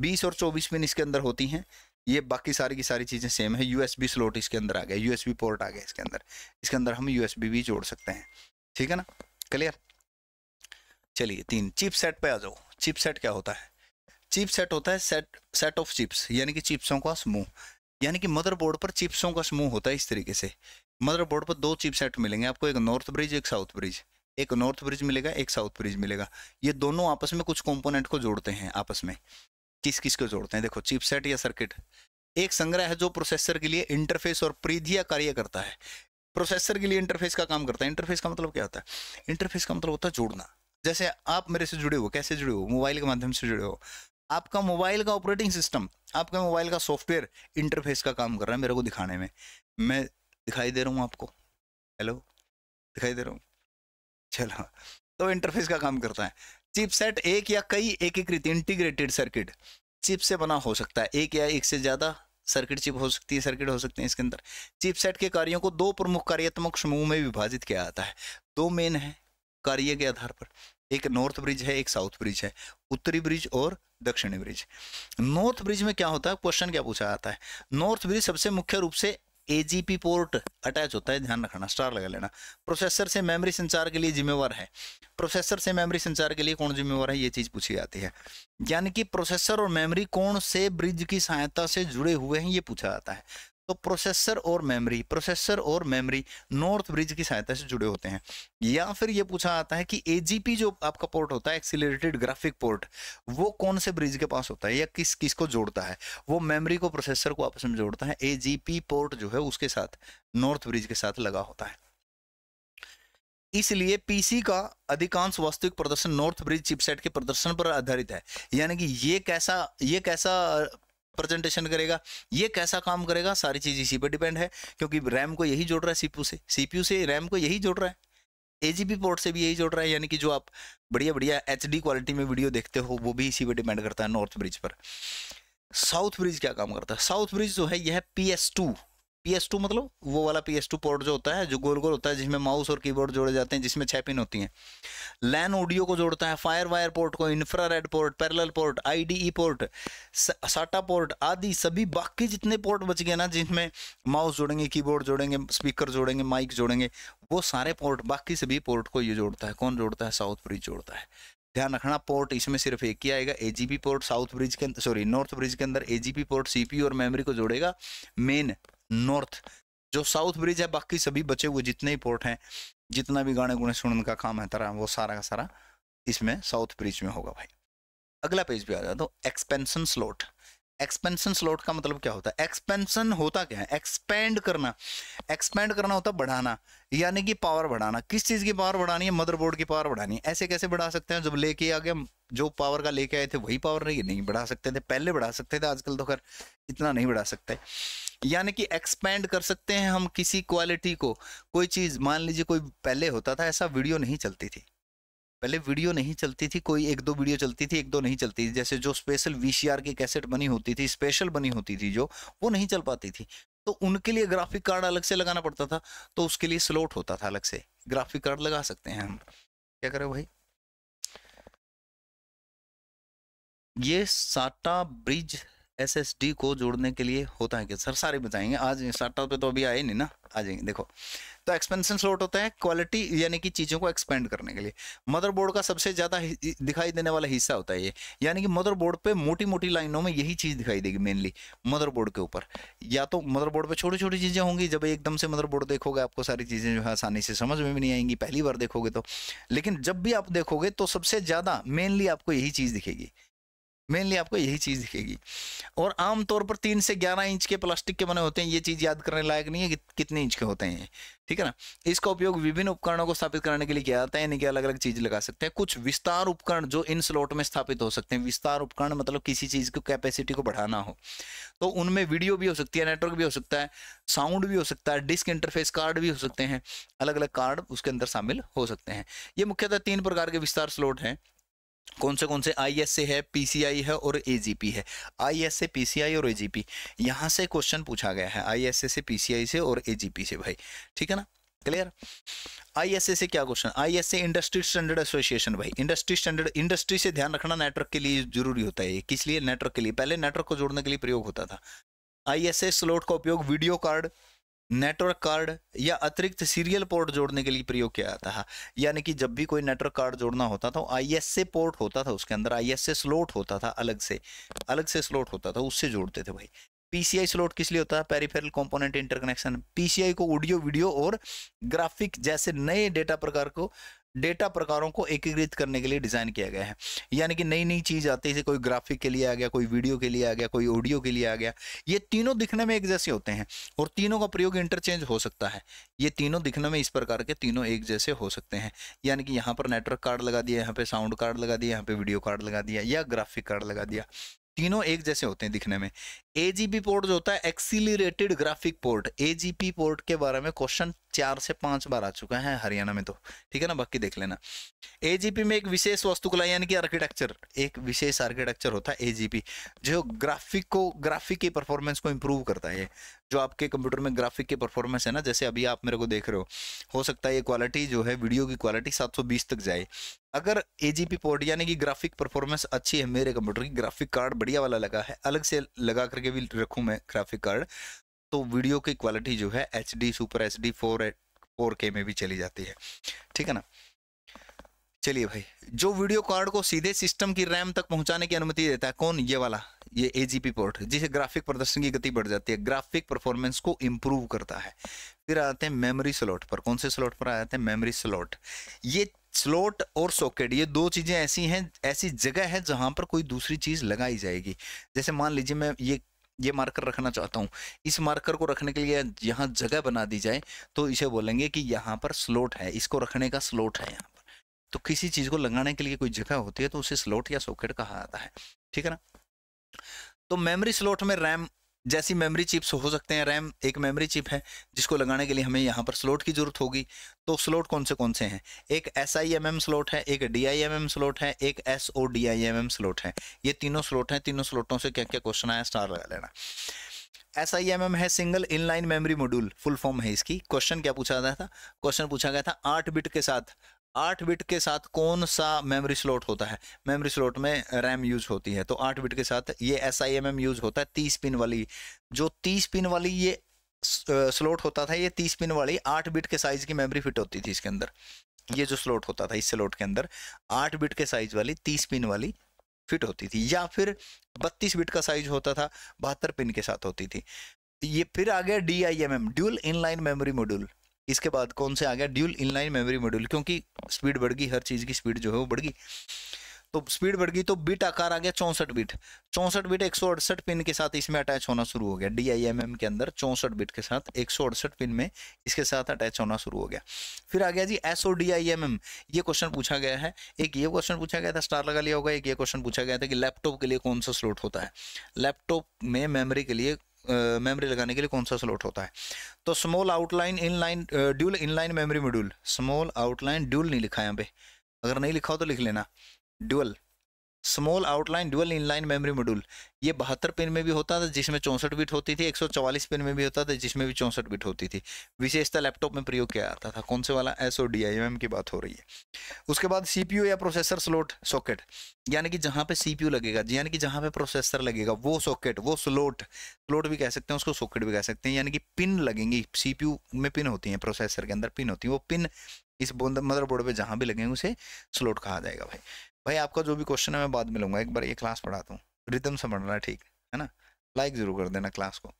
बीस और चौबीस पिन इसके अंदर होती हैं ये बाकी सारी की सारी चीज़ें सेम है यूएसबी स्लोट इसके अंदर आ गया यूएसबी पोर्ट आ गया इसके अंदर इसके अंदर हम यूएसबी भी जोड़ सकते हैं ठीक है ना क्लियर चलिए तीन चिप सेट पे आ जाओ चिप सेट क्या होता है चिप सेट होता है सेट सेट ऑफ चिप्स यानी कि चिप्सों का समूह यानी कि मदरबोर्ड पर चिप्सों का समूह होता है इस तरीके से मदरबोर्ड पर दो चिप सेट मिलेंगे आपको एक नॉर्थ ब्रिज एक साउथ ब्रिज एक नॉर्थ ब्रिज मिलेगा एक साउथ ब्रिज मिलेगा ये दोनों आपस में कुछ कंपोनेंट को जोड़ते हैं आपस में किस किस को जोड़ते हैं देखो चिपसेट या सर्किट एक संग्रह है जो प्रोसेसर के लिए इंटरफेस और प्रीधिया कार्य करता है प्रोसेसर के लिए इंटरफेस का काम करता है इंटरफेस का मतलब क्या होता है इंटरफेस का मतलब होता है जोड़ना जैसे आप मेरे से जुड़े हो कैसे जुड़े हो मोबाइल के माध्यम से जुड़े हो आपका मोबाइल का ऑपरेटिंग सिस्टम आपका मोबाइल का सॉफ्टवेयर इंटरफेस का काम कर रहा है मेरे को दिखाने में मैं दिखाई दे रहा हूँ आपको हेलो दिखाई दे रहा हूँ चलो तो इंटरफेस का काम करता है चिपसेट एक या कई एकीकृत इंटीग्रेटेड सर्किट चिप से बना हो सकता है एक या एक से ज़्यादा सर्किट चिप हो सकती है सर्किट हो सकते हैं इसके अंदर चिपसेट के कार्यों को दो प्रमुख कार्यात्मक समूह में विभाजित किया जाता है दो मेन है कार्य के आधार पर एक नॉर्थ ब्रिज है एक साउथ ब्रिज है उत्तरी ब्रिज और दक्षिणी ब्रिज नॉर्थ ब्रिज में क्या होता है क्वेश्चन क्या पूछा जाता है नॉर्थ ब्रिज सबसे मुख्य रूप से ए पोर्ट अटैच होता है ध्यान रखना स्टार लगा लेना प्रोसेसर से मेमोरी संचार के लिए जिम्मेवार है प्रोसेसर से मेमोरी संचार के लिए कौन जिम्मेवार है ये चीज पूछी जाती है यानी कि प्रोसेसर और मेमोरी कौन से ब्रिज की सहायता से जुड़े हुए हैं ये पूछा जाता है तो प्रोसेसर और मेमोरी प्रोसेसर और मेमोरी नॉर्थ ब्रिज की सहायता से जुड़े होते हैं या फिर ये पूछा आता है कि एजीपी जो आपका पोर्ट होता है एक्सिलेटेड ग्राफिक पोर्ट वो कौन से ब्रिज के पास होता है या किस किस को जोड़ता है वो मेमरी को प्रोसेसर को आपस में जोड़ता है एजीपी पोर्ट जो है उसके साथ नॉर्थ ब्रिज के साथ लगा होता है इसलिए पीसी का अधिकांश वास्तविक प्रदर्शन नॉर्थ ब्रिज चिपसेट के प्रदर्शन पर आधारित है यानी कि ये कैसा ये कैसा प्रेजेंटेशन करेगा ये कैसा काम करेगा सारी चीज इसी पर डिपेंड है क्योंकि रैम को यही जोड़ रहा है सीपीयू से सीपीयू से रैम को यही जोड़ रहा है ए पोर्ट से भी यही जोड़ रहा है यानी कि जो आप बढ़िया बढ़िया एच क्वालिटी में वीडियो देखते हो वो भी इसी पर डिपेंड करता है नॉर्थ ब्रिज पर साउथ ब्रिज क्या काम करता है साउथ ब्रिज जो है यह P S two P S two मतलब वो वाला पी एस टू पोर्ट जो होता है जो गोल गोल होता है जिसमें माउस और कीबोर्ड जोड़े जाते हैं जिसमें छह पिन होती हैं लैन ऑडियो को जोड़ता है फायर वायर पोर्ट को red port parallel port E port SATA port आदि सभी बाकी जितने पोर्ट बच गए ना जिसमें माउस जोड़ेंगे कीबोर्ड जोड़ेंगे स्पीकर जोड़ेंगे माइक जोड़ेंगे वो सारे पोर्ट बाकी सभी पोर्ट को ये जोड़ता है कौन जोड़ता है साउथ ब्रिज जोड़ता है ध्यान रखना पोर्ट इसमें सिर्फ एक ही आएगा एजीपी पोर्ट साउथ ब्रिज के सॉरी नॉर्थ ब्रिज के अंदर एजीपी पोर्ट सीपीयू और मेमोरी को जोड़ेगा मेन नॉर्थ जो साउथ ब्रिज है बाकी सभी बचे हुए जितने ही पोर्ट हैं जितना भी गाने गुणे सुनने का काम है तरह वो सारा का सारा इसमें साउथ ब्रिज में होगा भाई अगला पेज भी आ जाता हूँ एक्सपेंशन स्लॉट एक्सपेंशन स्लॉट का मतलब क्या होता है एक्सपेंशन होता क्या है एक्सपेंड करना एक्सपेंड करना होता है बढ़ाना यानी कि पावर बढ़ाना किस चीज़ की पावर बढ़ानी है मदरबोर्ड की पावर बढ़ानी है ऐसे कैसे बढ़ा सकते हैं जब लेके आ गया जो पावर का लेके आए थे वही पावर नहीं नहीं बढ़ा सकते थे पहले बढ़ा सकते थे आजकल तो खैर इतना नहीं बढ़ा सकते यानी कि एक्सपेंड कर सकते हैं हम किसी क्वालिटी को कोई चीज़ मान लीजिए कोई पहले होता था ऐसा वीडियो नहीं चलती थी पहले वीडियो नहीं चलती थी कोई एक दो वीडियो चलती थी एक दो नहीं चलती थी जैसे जो स्पेशल वीसीआर की कैसेट बनी होती थी स्पेशल बनी होती थी जो वो नहीं चल पाती थी तो उनके लिए ग्राफिक कार्ड अलग से लगाना पड़ता था तो उसके लिए स्लोट होता था अलग से ग्राफिक कार्ड लगा सकते हैं हम क्या करें भाई ये साटा ब्रिज एस को जोड़ने के लिए होता है कि सर सारे बताएंगे आज स्टार्टअप पे तो अभी आए नहीं ना आ जाएंगे देखो तो एक्सपेंशन स्लोट होता है क्वालिटी यानी कि चीज़ों को एक्सपेंड करने के लिए मदरबोर्ड का सबसे ज़्यादा दिखाई देने वाला हिस्सा होता है ये यानी कि मदरबोर्ड पे मोटी मोटी लाइनों में यही चीज़ दिखाई देगी मेनली मदरबोर्ड के ऊपर या तो मदरबोर्ड पे छोटी छोटी चीज़ें होंगी जब एकदम से मदरबोर्ड देखोगे आपको सारी चीज़ें जो है आसानी से समझ में भी नहीं आएंगी पहली बार देखोगे तो लेकिन जब भी आप देखोगे तो सबसे ज़्यादा मेनली आपको यही चीज़ दिखेगी मेनली आपको यही चीज़ दिखेगी और आमतौर पर तीन से ग्यारह इंच के प्लास्टिक के बने होते हैं ये चीज़ याद करने लायक नहीं है कि कितने इंच के होते हैं ठीक है ना इसका उपयोग विभिन्न उपकरणों को स्थापित करने के लिए किया जाता है यानी कि अलग अलग चीज़ लगा सकते हैं कुछ विस्तार उपकरण जो इन स्लॉट में स्थापित हो सकते हैं विस्तार उपकरण मतलब किसी चीज़ की कैपेसिटी को बढ़ाना हो तो उनमें वीडियो भी हो सकती है नेटवर्क भी हो सकता है साउंड भी हो सकता है डिस्क इंटरफेस कार्ड भी हो सकते हैं अलग अलग कार्ड उसके अंदर शामिल हो सकते हैं ये मुख्यतः तीन प्रकार के विस्तार स्लॉट हैं कौन से कौन से आई ए है पीसीआई है और एजीपी है आई एस ए पीसीआई और एजीपी यहाँ से क्वेश्चन पूछा गया है आई एस से पीसीआई से और एजीपी से भाई ठीक है ना क्लियर आई एस ए से क्या question I S A industry standard association भाई इंडस्ट्री स्टैंडर्ड इंडस्ट्री से ध्यान रखना नेटवर्क के लिए जरूरी होता है किस लिए नेटवर्क के लिए पहले नेटवर्क को जोड़ने के लिए प्रयोग होता था आई एस ए स्लोट का उपयोग वीडियो कार्ड नेटवर्क कार्ड या अतिरिक्त सीरियल पोर्ट जोड़ने के लिए प्रयोग किया जाता है यानी कि जब भी कोई नेटवर्क कार्ड जोड़ना होता था आई एस पोर्ट होता था उसके अंदर आई एस स्लोट होता था अलग से अलग से स्लोट होता था उससे जोड़ते थे भाई पीसीआई स्लोट किस लिए होता है पेरीफेरल कंपोनेंट इंटरकनेक्शन पीसीआई को ऑडियो वीडियो और ग्राफिक जैसे नए डेटा प्रकार को डेटा प्रकारों को एकीकृत करने के लिए डिज़ाइन किया गया है यानी कि नई नई चीज़ आती है कोई ग्राफिक के लिए आ गया कोई वीडियो के लिए आ गया कोई ऑडियो के लिए आ गया ये तीनों दिखने में एक जैसे होते हैं और तीनों का प्रयोग इंटरचेंज हो सकता है ये तीनों दिखने में इस प्रकार के तीनों एक जैसे हो सकते हैं यानी कि यहाँ पर नेटवर्क कार्ड लगा दिया यहाँ पर साउंड कार्ड लगा दिया यहाँ पर वीडियो कार्ड लगा दिया या ग्राफिक कार्ड लगा दिया तीनों एक जैसे होते हैं दिखने में एजीपी पोर्ट जो होता है accelerated graphic port AGP port के बारे में क्वेश्चन चार से पांच बार आ चुका है हरियाणा में तो ठीक है ना बाकी देख लेना एजीपी में एक विशेष वास्तुकला यानी कि आर्किटेक्चर एक विशेष आर्किटेक्चर होता है एजीपी जो ग्राफिक को ग्राफिक की परफॉर्मेंस को इम्प्रूव करता है जो आपके कंप्यूटर में ग्राफिक की परफॉर्मेंस है ना जैसे अभी आप मेरे को देख रहे हो हो सकता है ये क्वालिटी जो है वीडियो की क्वालिटी सात तक जाए अगर ए पोर्ट यानी कि ग्राफिक परफॉर्मेंस अच्छी है मेरे कंप्यूटर की ग्राफिक कार्ड बढ़िया वाला लगा है अलग से लगा करके भी रखूँ मैं ग्राफिक कार्ड तो वीडियो की क्वालिटी जो है H D super H D four four K में भी चली जाती है ठीक है ना चलिए भाई जो वीडियो कार्ड को सीधे सिस्टम की रैम तक पहुंचाने की अनुमति देता है कौन ये वाला ये ए पोर्ट जिसे ग्राफिक प्रदर्शन की गति बढ़ जाती है ग्राफिक परफॉर्मेंस को इम्प्रूव करता है फिर आते हैं मेमोरी स्लॉट पर कौन से स्लॉट पर आ जाते हैं मेमोरी स्लॉट ये स्लोट और सॉकेट ये दो चीज़ें ऐसी हैं ऐसी जगह है जहाँ पर कोई दूसरी चीज़ लगाई जाएगी जैसे मान लीजिए मैं ये ये मार्कर रखना चाहता हूँ इस मार्कर को रखने के लिए यहाँ जगह बना दी जाए तो इसे बोलेंगे कि यहाँ पर स्लोट है इसको रखने का स्लोट है यहाँ पर तो किसी चीज़ को लगाने के लिए कोई जगह होती है तो उसे स्लोट या सॉकेट कहा जाता है ठीक है ना तो मेमोरी स्लोट में रैम जैसी मेमोरी चिप्स हो सकते हैं रैम एक मेमोरी चिप है जिसको लगाने के लिए हमें यहाँ पर स्लोट की ज़रूरत होगी तो स्लोट कौन से कौन से हैं एक S I M M slot है एक D I M M slot है एक S O D I M M slot है ये तीनों स्लोट हैं तीनों स्लोटों से क्या क्या क्वेश्चन आया स्टार लगा लेना एस आई एम एम है single inline memory module full form है इसकी क्वेश्चन क्या पूछा गया था क्वेश्चन पूछा गया था आठ बिट के साथ आठ बिट के साथ कौन सा मेमोरी स्लॉट होता है मेमोरी स्लॉट में रैम यूज होती है तो आठ बिट के साथ ये S I M M use होता है तीस पिन वाली जो तीस पिन वाली ये स्लॉट होता था ये तीस पिन वाली आठ बिट के साइज की मेमोरी फिट होती थी इसके अंदर ये जो स्लॉट होता था इस स्लॉट के अंदर आठ बिट के साइज वाली तीस पिन वाली फिट होती थी या फिर बत्तीस बिट का साइज होता था बहत्तर पिन के साथ होती थी ये फिर आ गया D I M M dual inline memory module इसके बाद कौन से आ गया ड्यूल इनलाइन मेमोरी मॉड्यूल क्योंकि स्पीड बढ़ गई हर चीज़ की स्पीड जो है वो बढ़ गई तो स्पीड बढ़ गई तो बिट आकार आ गया चौंसठ बिट चौंसठ बिट एक पिन के साथ इसमें अटैच होना शुरू हो गया डी आई एम एम के अंदर चौंसठ बिट के साथ एक पिन में इसके साथ अटैच होना शुरू हो गया फिर आ गया जी S O D I M M ये क्वेश्चन पूछा गया है एक ये क्वेश्चन पूछा गया था स्टार लगा लिया होगा एक ये क्वेश्चन पूछा गया था कि लैपटॉप के लिए कौन सा स्लोट होता है लैपटॉप में मेमरी के लिए मेमोरी लगाने के लिए कौन सा स्लॉट होता है तो small outline in line dual in line memory module small outline dual नहीं लिखा है यहाँ पे अगर नहीं लिखा हो तो लिख लेना dual small outline dual inline memory module ये बहत्तर पिन में भी होता था जिसमें चौंसठ बिट होती थी 144 पिन में भी होता था जिसमें भी चौंसठ बिट होती थी विशेषता लैपटॉप में प्रयोग किया जाता था कौन से वाला S O D I M की बात हो रही है उसके बाद सी पी यू या प्रोसेसर स्लोट सॉकेट यानी कि जहाँ पे सी पी यू लगेगा यानी कि जहाँ पे प्रोसेसर लगेगा वो सॉकेट वो स्लोट स्लोट भी कह सकते हैं उसको सॉकेट भी कह सकते हैं यानी कि पिन लगेंगी सी पी यू में पिन होती हैं प्रोसेसर के अंदर पिन होती है वो पिन इस मदरबोर्ड पे जहाँ भी लगेंगे उसे स्लोट कहा जाएगा भाई भाई आपका जो भी क्वेश्चन है मैं बाद में लूँगा एक बार ये क्लास पढ़ाता हूँ रिदम पढ़ना ठीक है ना लाइक ज़रूर कर देना क्लास को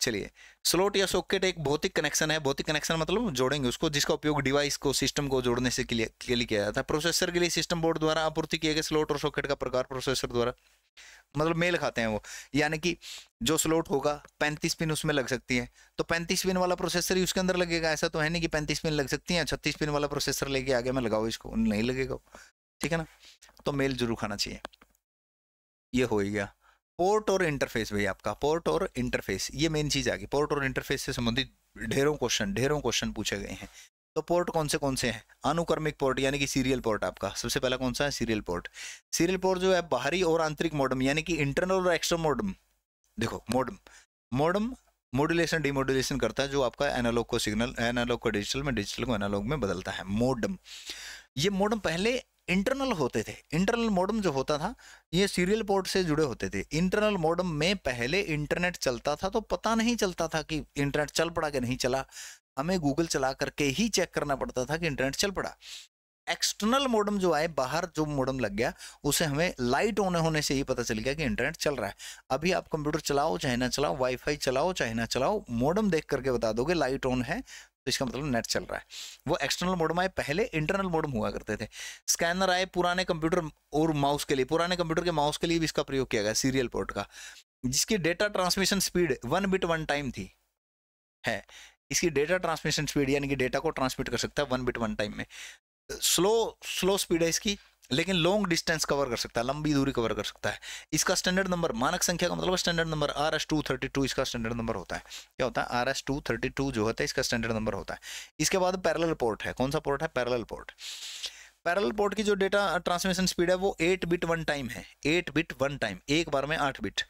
चलिए स्लोट या सॉकेट एक भौतिक कनेक्शन है भौतिक कनेक्शन मतलब जोड़ेंगे उसको जिसका उपयोग डिवाइस को सिस्टम को जोड़ने से के लिए किया जाता है प्रोसेसर के लिए सिस्टम बोर्ड द्वारा आपूर्ति किए गए स्लोट और सॉकेट का प्रकार प्रोसेसर द्वारा मतलब मेल खाते हैं वो यानी कि जो स्लोट होगा पैंतीस पिन उसमें लग सकती है तो पैंतीस पिन वाला प्रोसेसर ही उसके अंदर लगेगा ऐसा तो है नहीं कि पैंतीस पिन लग सकती है छत्तीस पिन वाला प्रोसेसर लेके आगे मैं लगाऊँ इसको नहीं लगेगा ठीक है ना तो मेल जरूर खाना चाहिए ये हो ही गया पोर्ट और इंटरफेस भाई आपका पोर्ट और इंटरफेस ये मेन चीज आ गई पोर्ट और इंटरफेस से संबंधित ढेरों क्वेश्चन ढेरों क्वेश्चन पूछे गए हैं तो पोर्ट कौन से कौन से हैं अनुक्रमिक पोर्ट यानी कि सीरियल पोर्ट आपका सबसे पहला कौन सा है सीरियल पोर्ट सीरियल पोर्ट जो है बाहरी और आंतरिक मॉडम यानी कि इंटरनल और एक्सटर्नल मॉडम देखो मॉडम मॉडम मॉड्यूलेशन डिमोडुलेशन करता है जो आपका एनालॉग को सिग्नल एनालॉग को डिजिटल में डिजिटल को एनालॉग में बदलता है मॉडम ये मॉडम पहले इंटरनल होते थे इंटरनल मॉडम जो होता था ये सीरियल पोर्ट से जुड़े होते थे इंटरनल मॉडम में पहले इंटरनेट चलता था तो पता नहीं चलता था कि इंटरनेट चल पड़ा कि नहीं चला हमें गूगल चला करके ही चेक करना पड़ता था कि इंटरनेट चल पड़ा एक्सटर्नल मॉडम जो आए बाहर जो मॉडम लग गया उसे हमें लाइट होने होने से ही पता चल गया कि इंटरनेट चल रहा है अभी आप कंप्यूटर चलाओ चाहे ना चलाओ वाईफाई चलाओ चाहे ना चलाओ मॉडम देख करके बता दोगे लाइट ऑन है तो इसका मतलब नेट चल रहा है वो एक्सटर्नल मोडम आए पहले इंटरनल मोडम हुआ करते थे स्कैनर आए पुराने कंप्यूटर और माउस के लिए पुराने कंप्यूटर के माउस के लिए भी इसका प्रयोग किया गया सीरियल पोर्ट का जिसकी data transmission speed one bit one time थी है इसकी डेटा ट्रांसमिशन स्पीड यानी कि डेटा को ट्रांसमिट कर सकता है वन बिट वन टाइम में स्लो स्लो स्पीड है इसकी लेकिन लॉन्ग डिस्टेंस कवर कर सकता है लंबी दूरी कवर कर सकता है इसका स्टैंडर्ड नंबर मानक संख्या का मतलब standard number R S two thirty two इसका स्टैंडर्ड नंबर होता है क्या होता है R S two thirty two जो होता है इसका स्टैंडर्ड नंबर होता है इसके बाद पैरल पोर्ट है कौन सा पोर्ट है पैरल पोर्ट पैरल पोर्ट की जो डेटा ट्रांसमिशन स्पीड है वो एट बिट वन टाइम है एट बिट वन टाइम एक बार में आठ बिट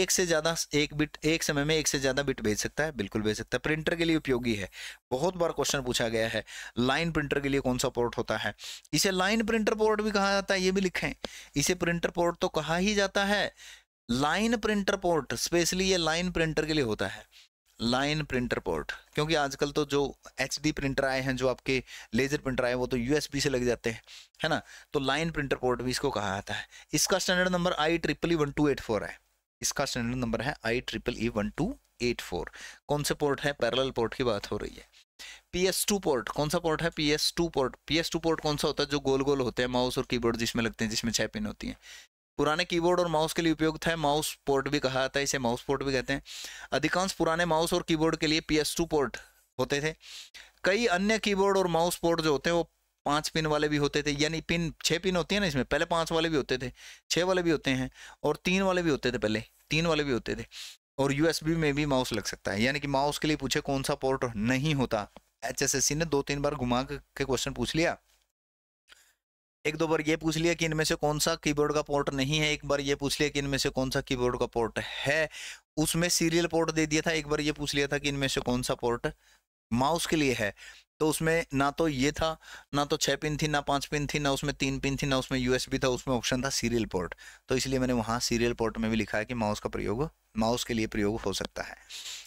एक से ज़्यादा एक बिट एक समय में एक से ज़्यादा बिट भेज सकता है बिल्कुल भेज सकता है प्रिंटर के लिए उपयोगी है बहुत बार क्वेश्चन पूछा गया है लाइन प्रिंटर के लिए कौन सा पोर्ट होता है इसे लाइन प्रिंटर पोर्ट भी कहा जाता है ये भी लिखें इसे प्रिंटर पोर्ट तो कहा ही जाता है लाइन प्रिंटर पोर्ट स्पेशली ये लाइन प्रिंटर के लिए होता है लाइन प्रिंटर पोर्ट क्योंकि आजकल तो जो एच प्रिंटर आए हैं जो आपके लेजर प्रिंटर आए वो तो यूएसबी से लग जाते हैं है ना तो लाइन प्रिंटर पोर्ट भी इसको कहा जाता है इसका standard number I triple E one two eight four है इसका स्टैंडर्ड नंबर है I triple E one two eight four कौन से पोर्ट है पैरल पोर्ट की बात हो रही है पी एस टू पोर्ट कौन सा पोर्ट है P S two port P S two port कौन सा होता है जो गोल गोल होते हैं माउस और कीबोर्ड जिसमें लगते हैं जिसमें छह पिन होती हैं पुराने कीबोर्ड और माउस के लिए उपयुक्त है माउस पोर्ट भी कहा जाता है इसे माउस पोर्ट भी कहते हैं अधिकांश पुराने माउस और कीबोर्ड के लिए पी एस टू पोर्ट होते थे कई अन्य कीबोर्ड और माउस पोर्ट जो होते हैं वो पांच पिन वाले भी होते थे यानी पिन छः पिन होती है ना इसमें पहले पांच वाले भी होते थे छः वाले भी होते हैं और तीन वाले भी होते थे पहले तीन वाले भी होते थे और यूएसबी में भी माउस लग सकता है यानी कि माउस के लिए पूछे कौन सा पोर्ट नहीं होता एचएसएससी ने दो तीन बार घुमा के क्वेश्चन पूछ लिया एक दो बार ये पूछ लिया कि इनमें से कौन सा कीबोर्ड का पोर्ट नहीं है एक बार ये पूछ लिया कि इनमें से कौन सा कीबोर्ड का पोर्ट है उसमें सीरियल पोर्ट दे दिया था एक बार ये पूछ लिया था कि इनमें से कौन सा पोर्ट माउस के लिए है तो उसमें ना तो ये था ना तो छः पिन थी ना पाँच पिन थी ना उसमें तीन पिन थी ना उसमें यू था उसमें ऑप्शन था सीरियल पोर्ट तो इसलिए मैंने वहाँ सीरियल पोर्ट में भी लिखा है कि माउस का प्रयोग माउस के लिए प्रयोग हो सकता है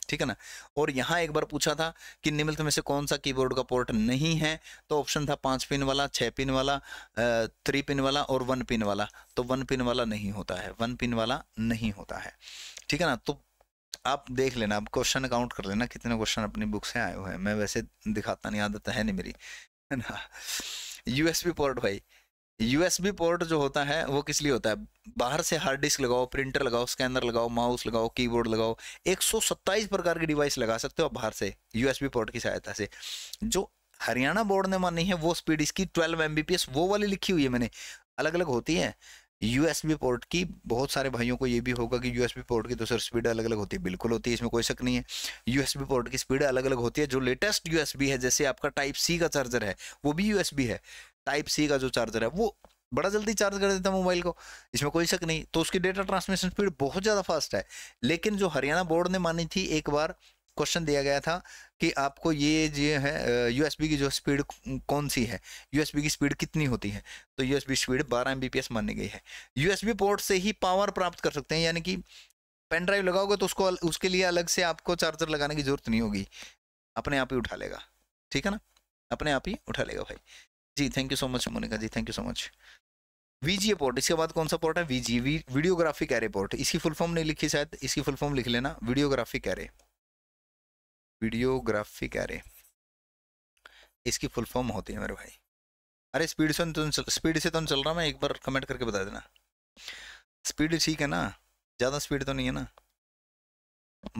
ठीक है ना और यहाँ एक बार पूछा था कि निम्नलिखित में से कौन सा कीबोर्ड का पोर्ट नहीं है तो ऑप्शन था पाँच पिन वाला छः पिन वाला थ्री पिन वाला और वन पिन वाला तो वन पिन वाला नहीं होता है वन पिन वाला नहीं होता है ठीक है ना तो आप देख लेना आप क्वेश्चन काउंट कर लेना कितने क्वेश्चन अपनी बुक से आए हुए हैं मैं वैसे दिखाता नहीं आदत है नहीं मेरी है ना यूएसबी पोर्ट भाई यूएसबी पोर्ट जो होता है वो किस लिए होता है बाहर से हार्ड डिस्क लगाओ प्रिंटर लगाओ स्कैनर लगाओ माउस लगाओ कीबोर्ड लगाओ सत्ताईस प्रकार की डिवाइस लगा सकते हो आप बाहर से यूएसबी पोर्ट की सहायता से जो हरियाणा बोर्ड ने मानी है वो स्पीड इसकी ट्वेल्व एमबीपीएस वो वाली लिखी हुई है मैंने अलग अलग होती है यूएसबी पोर्ट की बहुत सारे भाइयों को ये भी होगा कि यूएसबी पोर्ट की तो सर स्पीड अलग अलग होती है बिल्कुल होती है इसमें कोई शक नहीं है यूएसबी पोर्ट की स्पीड अलग अलग होती है जो लेटेस्ट यूएसबी है जैसे आपका टाइप सी का चार्जर है वो भी यूएसबी है टाइप सी का जो चार्जर है वो बड़ा जल्दी चार्ज कर देता है मोबाइल को इसमें कोई शक नहीं तो उसकी डेटा ट्रांसमिशन स्पीड बहुत ज़्यादा फास्ट है लेकिन जो हरियाणा बोर्ड ने मानी थी एक बार क्वेश्चन दिया गया था कि आपको ये जो है यूएसबी की जो स्पीड कौन सी है यूएसबी की स्पीड कितनी होती है तो यूएसबी स्पीड 12 एमबीपीएस मानी गई है यूएसबी पोर्ट से ही पावर प्राप्त कर सकते हैं यानी कि पेन ड्राइव लगाओगे तो उसको उसके लिए अलग से आपको चार्जर लगाने की जरूरत नहीं होगी अपने आप ही उठा लेगा ठीक है ना अपने आप ही उठा लेगा भाई जी thank you so much Monika ji thank you so much VGA port इसके बाद कौन सा पोर्ट है वीजीए वीडियोग्राफिक एरे पोर्ट इसकी फुल फॉर्म नहीं लिखी शायद इसकी फुल फॉर्म लिख लेना वीडियोग्राफिक एरे वीडियोग्राफिक एरे इसकी फुल फॉर्म होती है मेरे भाई अरे स्पीड से तो स्पीड से तो चल रहा मैं एक बार कमेंट करके बता देना स्पीड ठीक है ना ज़्यादा स्पीड तो नहीं है ना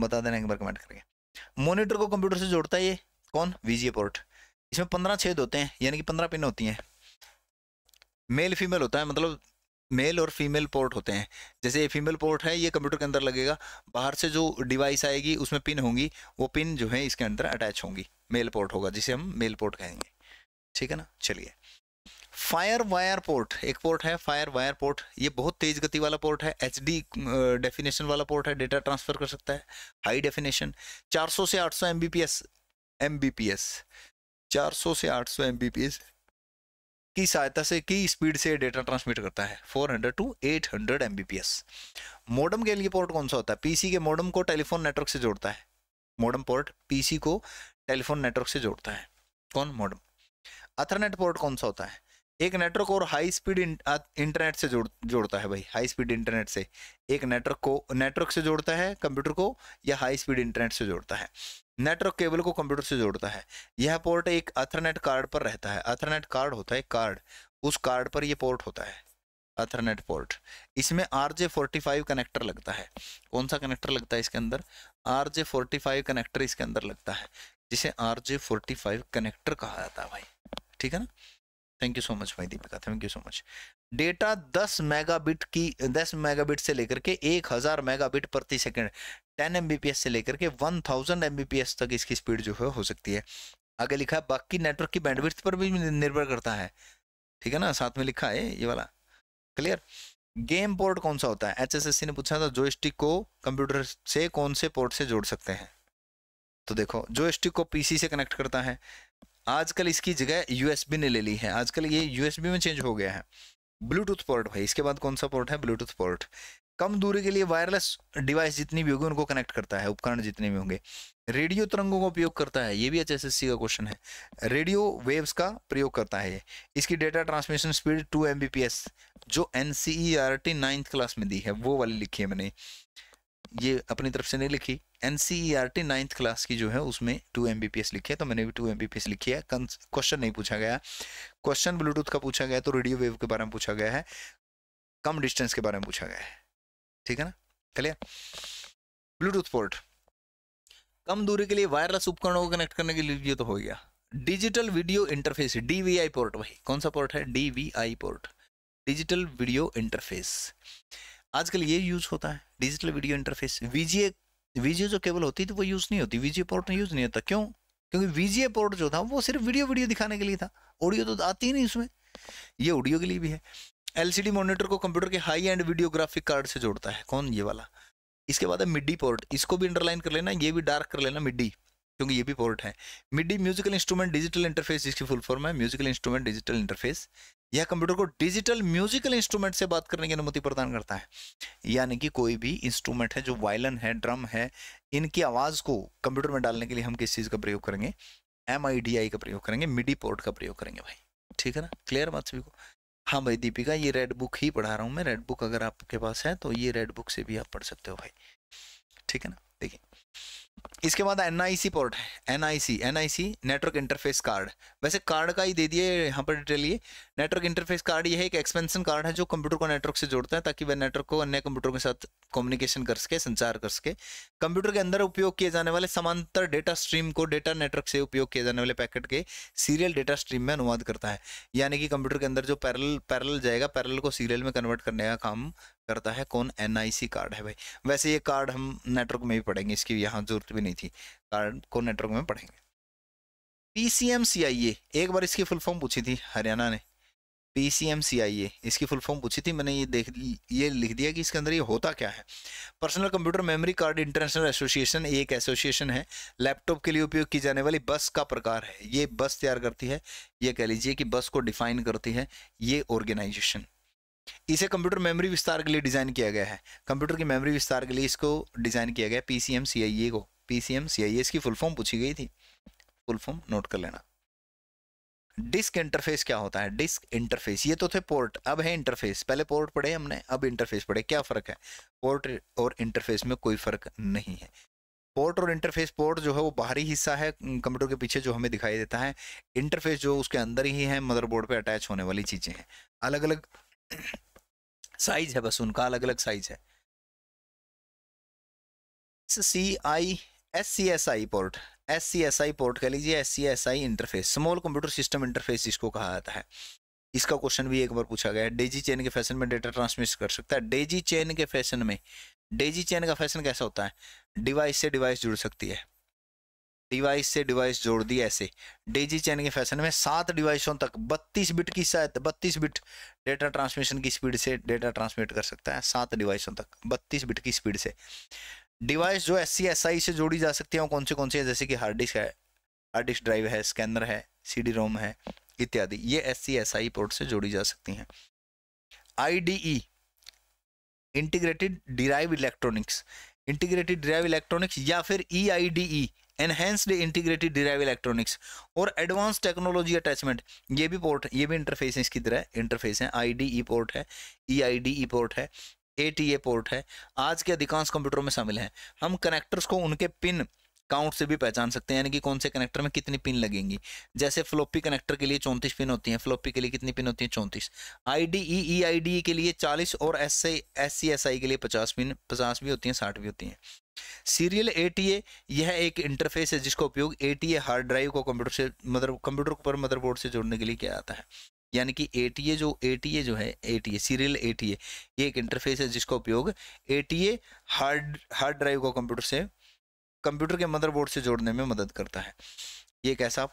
बता देना एक बार कमेंट करके मोनिटर को कंप्यूटर से जोड़ता है ये कौन वीजीए पोर्ट इसमें पंद्रह छेद होते हैं यानी कि पंद्रह पिन होती हैं मेल फीमेल होता है मतलब मेल और फीमेल पोर्ट होते हैं जैसे ये फीमेल पोर्ट है ये कंप्यूटर के अंदर लगेगा बाहर से जो डिवाइस आएगी उसमें पिन होंगी वो पिन जो है इसके अंदर अटैच होंगी मेल पोर्ट होगा जिसे हम मेल पोर्ट कहेंगे ठीक है ना चलिए फायर वायर पोर्ट एक पोर्ट है फायर वायर पोर्ट ये बहुत तेज गति वाला पोर्ट है एच डी डेफिनेशन वाला पोर्ट है डेटा ट्रांसफर कर सकता है हाई डेफिनेशन 400 से 800 M B P S M B P S चार से 800 एम बी पी एस की सहायता से की स्पीड से डेटा ट्रांसमिट करता है 400 टू 800 हंड्रेड मोडम के लिए पोर्ट कौन सा होता है पीसी के मोडम को टेलीफोन नेटवर्क से जोड़ता है मोडम पोर्ट पीसी को टेलीफोन नेटवर्क से जोड़ता है कौन मॉडम अथरनेट पोर्ट कौन सा होता है एक नेटवर्क और हाई स्पीड इंटरनेट से जोड़ जोड़ता है भाई हाई स्पीड इंटरनेट से एक नेटवर्क को नेटवर्क से जोड़ता है कंप्यूटर को या हाई स्पीड इंटरनेट से जोड़ता है नेटवर्क केबल को कंप्यूटर से जोड़ता है यह पोर्ट एक अथरनेट कार्ड पर रहता है अथरनेट कार्ड होता है कार्ड उस कार्ड पर यह पोर्ट होता है अथरनेट पोर्ट इसमें R J forty five connector लगता है कौन सा कनेक्टर लगता है इसके अंदर R J forty five connector इसके अंदर लगता है जिसे R J forty five connector कहा जाता है भाई ठीक है ना थैंक यू सो मच भाई Deepika thank you so much data 10 megabit की 10 मेगाबिट से लेकर के 1000 मेगाबिट प्रति सेकंड 10 एमबीपीएस से लेकर के 1000 एमबीपीएस तक इसकी स्पीड जो है हो सकती है आगे लिखा है बाकी नेटवर्क की बैंडविड्थ पर भी निर्भर करता है ठीक है ना साथ में लिखा है ये वाला क्लियर गेम पोर्ट कौन सा होता है एच ने पूछा था जो को कंप्यूटर से कौन से पोर्ट से जोड़ सकते हैं तो देखो जो को पीसी से कनेक्ट करता है आजकल इसकी जगह यूएसबी ने ले ली है आजकल ये यूएसबी में चेंज हो गया है ब्लूटूथ पोर्ट भाई इसके बाद कौन सा पोर्ट है ब्लूटूथ पोर्ट कम दूरी के लिए वायरलेस डिवाइस जितनी भी होगी उनको कनेक्ट करता है उपकरण जितने भी होंगे रेडियो तरंगों का उपयोग करता है ये भी एच का क्वेश्चन है रेडियो वेव्स का प्रयोग करता है इसकी data transmission speed two M जो N C E R T ninth class में दी है वो वाली लिखी है मैंने ये अपनी तरफ से नहीं लिखी N C E R T ninth class की जो है उसमें two M B P S लिखी है तो मैंने भी two M B P S लिखी है क्वेश्चन नहीं पूछा गया क्वेश्चन ब्लूटूथ का पूछा गया तो रेडियो वेव के बारे में पूछा गया है कम डिस्टेंस के बारे में पूछा गया है ठीक है ना चलिए ब्लूटूथ पोर्ट कम दूरी के लिए वायरलेस उपकरणों को कनेक्ट करने के लिए तो हो गया digital video interface DVI port वही कौन सा पोर्ट है DVI port digital video interface आजकल ये यूज होता है digital video interface VGA VGA जो केबल होती थी वो यूज नहीं होती वीजीए पोर्ट यूज नहीं होता क्यों क्योंकि वीजीए पोर्ट जो था वो सिर्फ वीडियो वीडियो दिखाने के लिए था ऑडियो तो आती ही नहीं उसमें ये ऑडियो के लिए भी है एलसीडी मॉनिटर को कंप्यूटर के हाई एंड वीडियोग्राफिक कार्ड से जोड़ता है कौन ये वाला इसके बाद है मिडी पोर्ट इसको भी अंडरलाइन कर लेना ये भी डार्क कर लेना मिडी क्योंकि ये भी पोर्ट है MIDI musical instrument digital interface जिसकी फुल फॉर्म है म्यूजिकल इंस्ट्रूमेंट डिजिटल इंटरफेस यह कंप्यूटर को डिजिटल म्यूजिकल इंस्ट्रूमेंट से बात करने की अनुमति प्रदान करता है यानी कि कोई भी इंस्ट्रूमेंट है जो वायलन है ड्रम है इनकी आवाज़ को कंप्यूटर में डालने के लिए हम किस चीज़ का प्रयोग करेंगे एम का प्रयोग करेंगे मिडी पोर्ट का प्रयोग करेंगे भाई ठीक है ना क्लियर बात सभी को हाँ भाई दीपिका ये रेड बुक ही पढ़ा रहा हूँ मैं रेड बुक अगर आपके पास है तो ये रेड बुक से भी आप पढ़ सकते हो भाई ठीक है ना देखिए इसके बाद एन आई सी पोर्ट है N I C N I C network interface card वैसे कार्ड का ही दे दिए यहाँ पर डिटेल ये नेटवर्क इंटरफेस कार्ड ये एक एक्सपेंशन कार्ड है जो कंप्यूटर को नेटवर्क से जोड़ता है ताकि वह नेटवर्क को अन्य कंप्यूटर के साथ कम्युनिकेशन कर सके संचार कर सके कंप्यूटर के अंदर उपयोग किए जाने वाले समांतर डेटा स्ट्रीम को डेटा नेटवर्क से उपयोग किए जाने वाले पैकेट के सीरियल डेटा स्ट्रीम में अनुवाद करता है यानी कि कंप्यूटर के अंदर जो पैरल पैरल जाएगा पैरल को सीरियल में कन्वर्ट करने का काम करता है कौन एन कार्ड है भाई वैसे ये कार्ड हम नेटवर्क में भी पढ़ेंगे इसकी यहाँ जरूरत भी नहीं थी कार्ड को नेटवर्क में पढ़ेंगे पीसीएमसीआईए एक बार इसकी फुल फॉर्म पूछी थी हरियाणा ने पीसीएमसीआईए इसकी फुल फॉर्म पूछी थी मैंने ये देख ये लिख दिया कि इसके अंदर ये होता क्या है personal computer memory card international association एक एसोसिएशन है लैपटॉप के लिए उपयोग की जाने वाली बस का प्रकार है ये बस तैयार करती है ये कह लीजिए कि बस को डिफाइन करती है ये ऑर्गेनाइजेशन इसे कंप्यूटर मेमोरी विस्तार के लिए डिज़ाइन किया गया है कंप्यूटर की मेमोरी विस्तार के लिए इसको डिज़ाइन किया गया पी सी एम सी आई ए को पी सी एम सी आई ए इसकी फुल फॉर्म पूछी गई थी फुल फॉर्म नोट कर लेना डिस्क इंटरफेस क्या होता है डिस्क इंटरफेस ये तो थे पोर्ट अब है इंटरफेस पहले पोर्ट पढ़े हमने अब इंटरफेस पढ़े क्या फ़र्क है पोर्ट और इंटरफेस में कोई फ़र्क नहीं है पोर्ट और इंटरफेस पोर्ट जो है वो बाहरी हिस्सा है कंप्यूटर के पीछे जो हमें दिखाई देता है इंटरफेस जो उसके अंदर ही है मदरबोर्ड पे अटैच होने वाली चीज़ें हैं अलग अलग साइज है बस उनका अलग अलग साइज है C I S C S I port S C S I port कह लीजिए S C S I interface small computer system interface इसको कहा जाता है इसका क्वेश्चन भी एक बार पूछा गया है डेजी चेन के फैशन में डेटा ट्रांसमिट कर सकता है डेजी चेन के फैशन में डेजी चेन का फैशन कैसा होता है डिवाइस से डिवाइस जुड़ सकती है डिवाइस से डिवाइस जोड़ दी ऐसे डेजी चैन के फैशन में सात डिवाइसों तक 32 बिट की शायद 32 बिट डेटा ट्रांसमिशन की स्पीड से डेटा ट्रांसमिट कर सकता है सात डिवाइसों तक 32 बिट की स्पीड से डिवाइस जो एस सी से जोड़ी जा सकती है वो कौन सी कौन से है जैसे कि हार्ड डिस्क है हार्ड डिस्क ड्राइव है स्कैनर है सी डी रोम है इत्यादि ये एस सी पोर्ट से जोड़ी जा सकती हैं I integrated drive electronics integrated drive electronics या फिर E I D E enhanced integrated drive electronics और एडवांस टेक्नोलॉजी अटैचमेंट ये भी पोर्ट ये भी इंटरफेस है इसकी तरह इंटरफेस है आई डी ई पोर्ट है ई आई डी ई पोर्ट है ए टी ए पोर्ट है आज के अधिकांश कंप्यूटरों में शामिल हैं हम कनेक्टर्स को उनके पिन काउंट से भी पहचान सकते हैं यानी कि कौन से कनेक्टर में कितनी पिन लगेंगी जैसे फ्लोपी कनेक्टर के लिए चौंतीस पिन होती हैं फ्लोपी के लिए कितनी पिन होती हैं चौंतीस आई D E E I D के लिए चालीस और S I S C S I के लिए पचास पिन पचास भी होती हैं साठ भी होती हैं सीरियल एटीए यह एक इंटरफेस है जिसका उपयोग एटीए हार्ड ड्राइव को कंप्यूटर से मदर कंप्यूटर पर मदरबोर्ड से जोड़ने के लिए किया जाता है यानी कि एटीए जो एटीए जो है एटीए सीरियल एटीए ये एक इंटरफेस है जिसका उपयोग एटीए हार्ड हार्ड ड्राइव को कंप्यूटर से कंप्यूटर के मदरबोर्ड से जोड़ने में मदद करता है ये एक ऐसा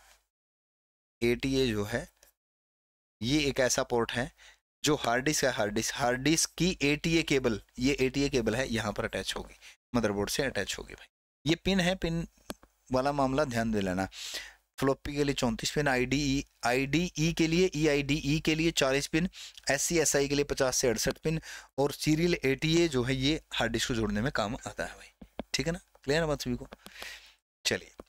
एटीए जो है ये एक ऐसा पोर्ट है जो हार्ड डिस्क है हार्ड डिस्क हार्ड डिस्क की एटीए केबल ये एटीए केबल है यहाँ पर अटैच होगी मदरबोर्ड से अटैच होगी भाई ये पिन है पिन वाला मामला ध्यान दे लेना फ्लोपी के लिए चौंतीस pin I D E I D E के लिए ई आई डी ई के लिए चालीस pin S C S I के लिए पचास से अड़सठ पिन और सीरियल ए टी ए जो है ये हार्ड डिस्क को जोड़ने में काम आता है भाई ठीक है ना क्लियर है बात सभी को चलिए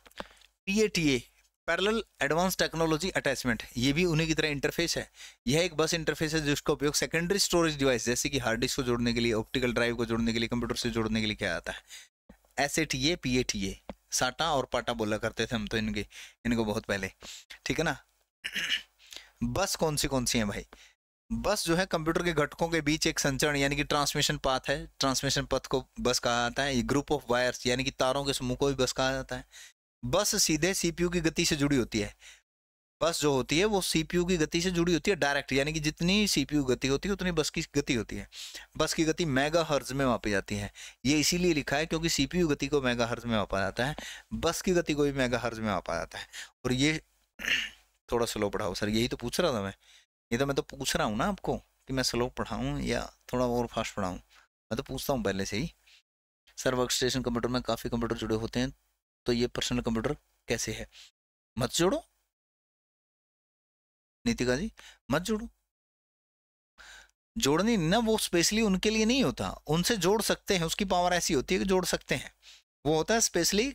P A T A parallel advance technology attachment ये भी उन्हीं की तरह इंटरफेस है यह एक बस इंटरफेस है जिसका उपयोग सेकेंडरी स्टोरेज डिवाइस जैसे कि हार्ड डिस्क को जोड़ने के लिए ऑप्टिकल ड्राइव को जोड़ने के लिए कंप्यूटर से जोड़ने के लिए किया जाता है S A T A P A T A SATA और पाटा बोला करते थे हम तो इनके इनको बहुत पहले ठीक है ना बस कौन सी कौन सी है भाई बस जो है कंप्यूटर के घटकों के बीच एक संचरण यानी कि ट्रांसमिशन पाथ है ट्रांसमिशन पथ को बस कहा जाता है ग्रुप ऑफ वायर्स यानी कि तारों के समूह को भी बस कहा जाता है बस सीधे सीपीयू की गति से जुड़ी होती है बस जो होती है वो सीपीयू की गति से जुड़ी होती है डायरेक्ट यानी कि जितनी सीपीयू गति होती है उतनी बस की गति होती है बस की गति मेगा हर्ज में मापी जाती है ये इसीलिए लिखा है क्योंकि सीपीयू गति को मेगा हर्ज में मापा जाता है बस की गति को भी मेगा हर्ज में मापा जाता है और ये थोड़ा स्लो पढ़ाओ सर यही तो पूछ रहा था मैं ये तो मैं तो पूछ रहा हूँ ना आपको कि मैं स्लो पढ़ाऊँ या थोड़ा और फास्ट पढ़ाऊँ मैं तो पूछता हूँ पहले से ही सर वर्क स्टेशन कंप्यूटर में काफ़ी कंप्यूटर जुड़े होते हैं तो ये पर्सनल कंप्यूटर कैसे है मत जोड़ो नीतिका जी मत जोड़ो जोड़नी ना वो स्पेशली उनके लिए नहीं होता उनसे जोड़ सकते हैं उसकी पावर ऐसी होती है कि जोड़ सकते हैं वो होता है स्पेशली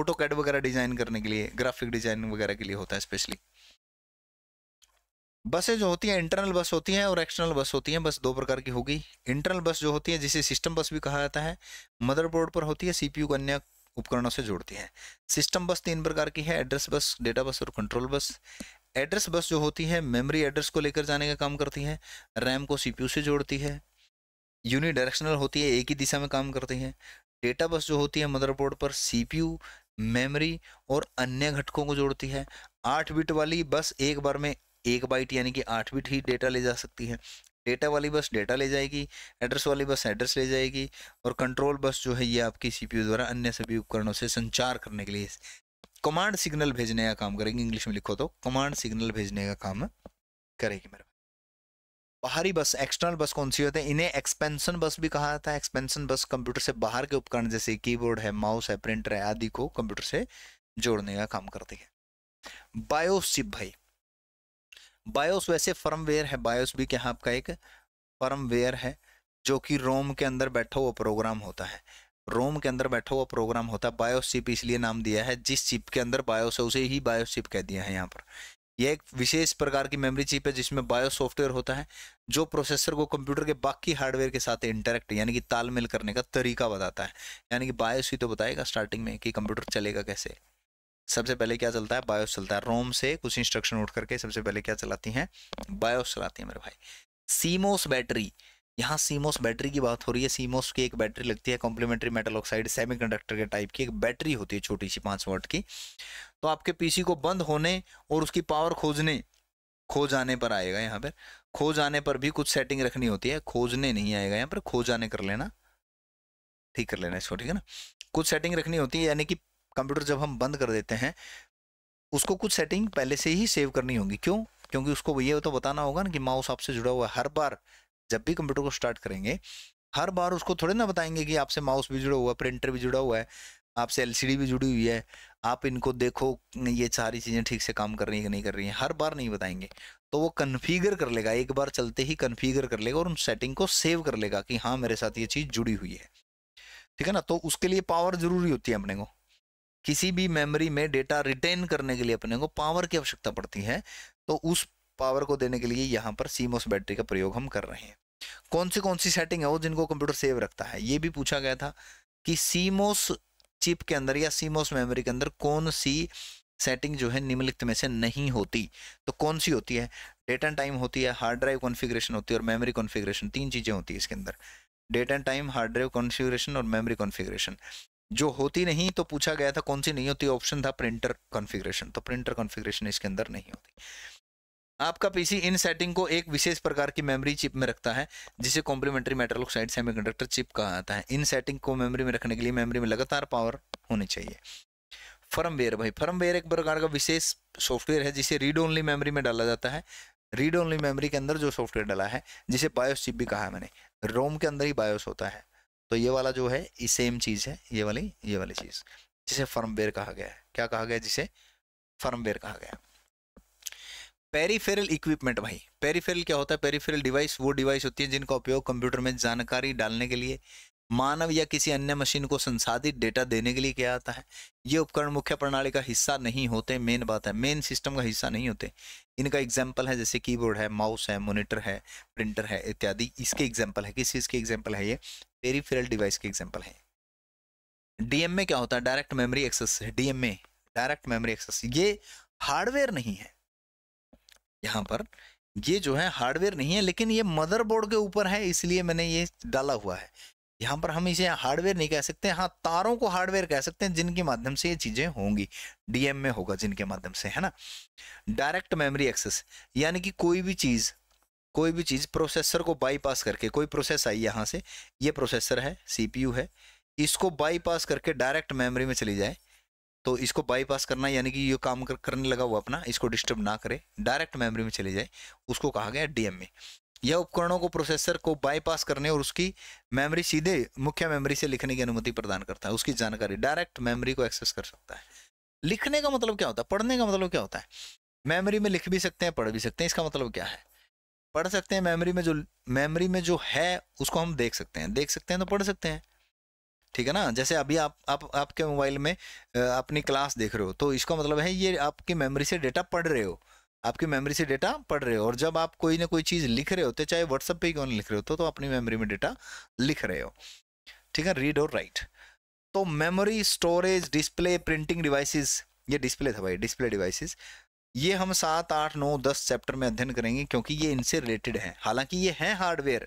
ऑटो कैड वगैरह डिजाइन करने के लिए ग्राफिक डिजाइन वगैरह के लिए होता है स्पेशली बसें जो होती हैं इंटरनल बस होती हैं और एक्सटर्नल बस होती हैं बस दो प्रकार की होगी इंटरनल बस जो होती है जिसे सिस्टम बस भी कहा जाता है मदरबोर्ड पर होती है सीपीयू को अन्य उपकरणों से जोड़ती है सिस्टम बस तीन प्रकार की है एड्रेस बस डेटा बस और कंट्रोल बस एड्रेस बस जो होती है मेमोरी एड्रेस को लेकर जाने का काम करती है रैम को सीपीयू से जोड़ती है यूनिडायरेक्शनल होती है एक ही दिशा में काम करती है डेटा बस जो होती है मदरबोर्ड पर सीपीयू मेमोरी और अन्य घटकों को जोड़ती है आठ बिट वाली बस एक बार में एक बाइट यानी कि आठ बिट ही डेटा ले जा सकती है डेटा वाली बस डेटा ले जाएगी एड्रेस वाली बस एड्रेस ले जाएगी और कंट्रोल बस जो है ये आपकी सीपीयू द्वारा अन्य सभी उपकरणों से संचार करने के लिए कमांड सिग्नल भेजने का काम करेगी इंग्लिश में लिखो तो कमांड सिग्नल भेजने का काम करेगी मेरे बाहरी बस एक्सटर्नल बस कौन सी होते हैं इन्हें एक्सपेंशन बस भी कहा जाता है एक्सपेंशन बस कंप्यूटर से बाहर के उपकरण जैसे कीबोर्ड है माउस है प्रिंटर है आदि को कंप्यूटर से जोड़ने का काम करती है बायोसिप भाई बायोस वैसे फर्मवेयर है बायोस भी क्या आपका एक फर्मवेयर है जो कि रोम के अंदर बैठा हुआ प्रोग्राम होता है रोम के अंदर बैठा हुआ प्रोग्राम होता है बायोस चिप इसलिए नाम दिया है जिस चिप के अंदर बायोस है उसे ही बायोस चिप कह दिया है यहाँ पर यह एक विशेष प्रकार की मेमोरी चिप है जिसमें बायो सॉफ्टवेयर होता है जो प्रोसेसर को कंप्यूटर के बाकी हार्डवेयर के साथ इंटरेक्ट यानी कि तालमेल करने का तरीका बताता है यानी कि बायोस ही तो बताएगा स्टार्टिंग में कि कंप्यूटर चलेगा कैसे सबसे पहले क्या चलता है बायोस चलता है रोम से कुछ इंस्ट्रक्शन उठ करके सबसे पहले क्या चलाती हैं बायोस चलाती हैं मेरे भाई सीमोस बैटरी यहाँ सीमोस बैटरी की बात हो रही है सीमोस की एक बैटरी लगती है कॉम्प्लीमेंट्री मेटल ऑक्साइड सेमीकंडक्टर के टाइप की एक बैटरी होती है छोटी सी पाँच वोट की तो आपके पीसी को बंद होने और उसकी पावर खोजने खो जाने पर आएगा यहाँ पर खो जाने पर भी कुछ सेटिंग रखनी होती है खोजने नहीं आएगा यहाँ पर खो जाने कर लेना ठीक कर लेना इसको ठीक है ना कुछ सेटिंग रखनी होती है यानी कि कंप्यूटर जब हम बंद कर देते हैं उसको कुछ सेटिंग पहले से ही सेव करनी होगी क्यों क्योंकि उसको ये तो बताना होगा ना कि माउस आपसे जुड़ा हुआ है हर बार जब भी कंप्यूटर को स्टार्ट करेंगे हर बार उसको थोड़े ना बताएंगे कि आपसे माउस भी जुड़ा हुआ है प्रिंटर भी जुड़ा हुआ है आपसे एल भी जुड़ी हुई है आप इनको देखो ये सारी चीज़ें ठीक से काम कर रही हैं कि नहीं कर रही हैं हर बार नहीं बताएंगे तो वो कन्फिगर कर लेगा एक बार चलते ही कन्फिगर कर लेगा और उन सेटिंग को सेव कर लेगा कि हाँ मेरे साथ ये चीज़ जुड़ी हुई है ठीक है ना तो उसके लिए पावर ज़रूरी होती है अपने को किसी भी मेमोरी में डेटा रिटेन करने के लिए अपने को पावर की आवश्यकता पड़ती है तो उस पावर को देने के लिए यहाँ पर सीमोस बैटरी का प्रयोग हम कर रहे हैं कौन सी कौन सी सेटिंग है वो जिनको कंप्यूटर सेव रखता है ये भी पूछा गया था कि सीमोस चिप के अंदर या सीमोस मेमोरी के अंदर कौन सी सेटिंग जो है निम्नलिखित में से नहीं होती तो कौन सी होती है डेट एंड टाइम होती है हार्ड ड्राइव कॉन्फ़िगरेशन होती है और मेमोरी कॉन्फ़िगरेशन तीन चीज़ें होती है इसके अंदर date and time hard drive configuration और मेमोरी कॉन्फ़िगरेशन जो होती नहीं तो पूछा गया था कौन सी नहीं होती ऑप्शन था प्रिंटर कॉन्फ़िगरेशन तो प्रिंटर कॉन्फ़िगरेशन इसके अंदर नहीं होती आपका पीसी इन सेटिंग को एक विशेष प्रकार की मेमोरी चिप में रखता है जिसे complementary metal oxide semiconductor chip कहा जाता है इन सेटिंग को मेमोरी में रखने के लिए मेमोरी में लगातार पावर होनी चाहिए फर्मवेयर भाई फर्मवेयर एक प्रकार का विशेष सॉफ्टवेयर है जिसे रीड ओनली मेमोरी में डाला जाता है रीड ओनली मेमोरी के अंदर जो सॉफ्टवेयर डाला है जिसे बायोस चिप भी कहा है मैंने रोम के अंदर ही बायोस होता है तो ये वाला जो है ये सेम चीज़ है ये वाली ये वाली चीज़ जिसे फर्मवेयर कहा गया है क्या कहा गया जिसे फर्मवेयर कहा गया पेरीफेरल इक्विपमेंट भाई पेरीफेरल क्या होता है पेरीफेरल डिवाइस वो डिवाइस होती है जिनका उपयोग कंप्यूटर में जानकारी डालने के लिए मानव या किसी अन्य मशीन को संसाधित डेटा देने के लिए किया जाता है ये उपकरण मुख्य प्रणाली का हिस्सा नहीं होते मेन बात है मेन सिस्टम का हिस्सा नहीं होते इनका एग्जाम्पल है जैसे कीबोर्ड है माउस है मोनिटर है प्रिंटर है इत्यादि इसके एग्जाम्पल है किस चीज़ के एग्जाम्पल है ये पेरीफेरल डिवाइस के एग्जाम्पल हैं डीएम में क्या होता है डायरेक्ट मेमोरी एक्सेस है डीएम में डायरेक्ट मेमोरी एक्सेस ये हार्डवेयर नहीं है यहाँ पर ये जो है हार्डवेयर नहीं है लेकिन ये मदरबोर्ड के ऊपर है इसलिए मैंने ये डाला हुआ है यहाँ पर हम इसे हार्डवेयर नहीं कह सकते हाँ तारों को हार्डवेयर कह सकते हैं जिनके माध्यम से ये चीजें होंगी डीएम में होगा जिनके माध्यम से है ना डायरेक्ट मेमोरी एक्सेस यानी कि कोई भी चीज कोई भी चीज़ प्रोसेसर को बाईपास करके कोई प्रोसेस आई यहाँ से ये प्रोसेसर है सीपीयू है इसको बाईपास करके डायरेक्ट मेमोरी में चली जाए तो इसको बाईपास करना यानी कि ये काम कर, करने लगा हुआ अपना इसको डिस्टर्ब ना करे डायरेक्ट मेमोरी में चली जाए उसको कहा गया डीएमए यह उपकरणों को प्रोसेसर को बाईपास करने और उसकी मेमोरी सीधे मुख्य मेमोरी से लिखने की अनुमति प्रदान करता है उसकी जानकारी डायरेक्ट मेमोरी को एक्सेस कर सकता है लिखने का मतलब क्या होता है पढ़ने का मतलब क्या होता है मेमोरी में लिख भी सकते हैं पढ़ भी सकते हैं इसका मतलब क्या है पढ़ सकते हैं मेमोरी में जो मेमोरी में जो है उसको हम देख सकते हैं देख सकते हैं तो पढ़ सकते हैं ठीक है ना जैसे अभी आप आप आपके मोबाइल में अपनी क्लास देख रहे हो तो इसका मतलब है ये आपकी मेमोरी से डेटा पढ़ रहे हो आपकी मेमोरी से डेटा पढ़ रहे हो और जब आप कोई ना कोई चीज़ लिख रहे होते चाहे व्हाट्सअप पे ही क्यों लिख रहे होते तो अपनी मेमोरी में डेटा लिख रहे हो ठीक है रीड और राइट तो memory storage display printing devices ये डिस्प्ले था भाई डिस्प्ले डिवाइसेस ये हम सात आठ नौ दस चैप्टर में अध्ययन करेंगे क्योंकि ये इनसे रिलेटेड है हालांकि ये है हार्डवेयर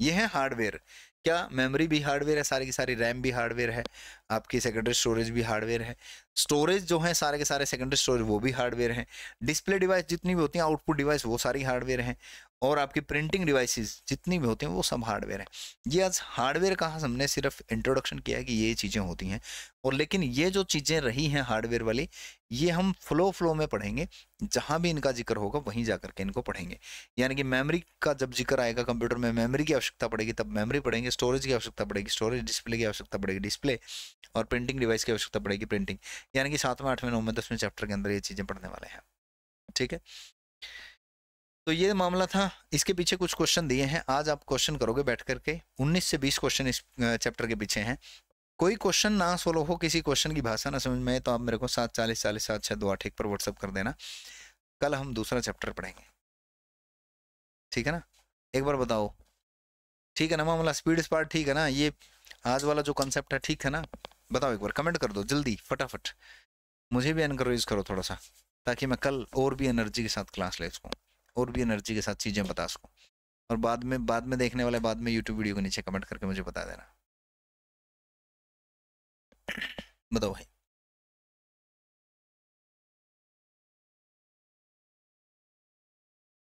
ये है हार्डवेयर क्या मेमोरी भी हार्डवेयर है सारी की सारी रैम भी हार्डवेयर है आपकी सेकेंडरी स्टोरेज भी हार्डवेयर है स्टोरेज जो है सारे के सारे सेकेंडरी स्टोरेज वो भी हार्डवेयर है डिस्प्ले डिवाइस जितनी भी होती हैं आउटपुट डिवाइस वो सारी हार्डवेयर हैं और आपके प्रिंटिंग डिवाइसेस जितनी भी होती हैं वो सब हार्डवेयर है ये आज हार्डवेयर का हमने सिर्फ इंट्रोडक्शन किया है कि ये चीज़ें होती हैं और लेकिन ये जो चीज़ें रही हैं हार्डवेयर वाली ये हम फ्लो फ्लो में पढ़ेंगे जहाँ भी इनका जिक्र होगा वहीं जा करके इनको पढ़ेंगे यानी कि मेमरी का जब जिक्र आएगा कंप्यूटर में मेमरी की आवश्यकता पड़ेगी तब मेमरी पढ़ेंगे स्टोरेज की आवश्यकता पड़ेगी स्टोरेज डिस्प्ले की आवश्यकता पड़ेगी डिस्प्ले और प्रिंटिंग डिवाइस की आवश्यकता पड़ेगी प्रिंटिंग यानी कि सातवें आठवें नौवें दसवें चैप्टर के अंदर ये चीज़ें पढ़ने वाले हैं ठीक है तो ये मामला था इसके पीछे कुछ क्वेश्चन दिए हैं आज आप क्वेश्चन करोगे बैठ करके 19 से 20 क्वेश्चन इस चैप्टर के पीछे हैं कोई क्वेश्चन ना सोलो हो किसी क्वेश्चन की भाषा ना समझ में तो आप मेरे को सात चालीस चालीस सात छः दो आठ एक पर व्हाट्सअप कर देना कल हम दूसरा चैप्टर पढ़ेंगे ठीक है ना एक बार बताओ ठीक है ना मामला स्पीड स्पार्ट ठीक है ना ये आज वाला जो कॉन्सेप्ट है ठीक है ना बताओ एक बार कमेंट कर दो जल्दी फटाफट मुझे भी एनकरेज करो थोड़ा सा ताकि मैं कल और भी एनर्जी के साथ क्लास ले सकूँ और भी एनर्जी के साथ चीज़ें बता सकूँ और बाद में बाद में देखने वाले बाद में यूट्यूब वीडियो के नीचे कमेंट करके मुझे बता देना बताओ भाई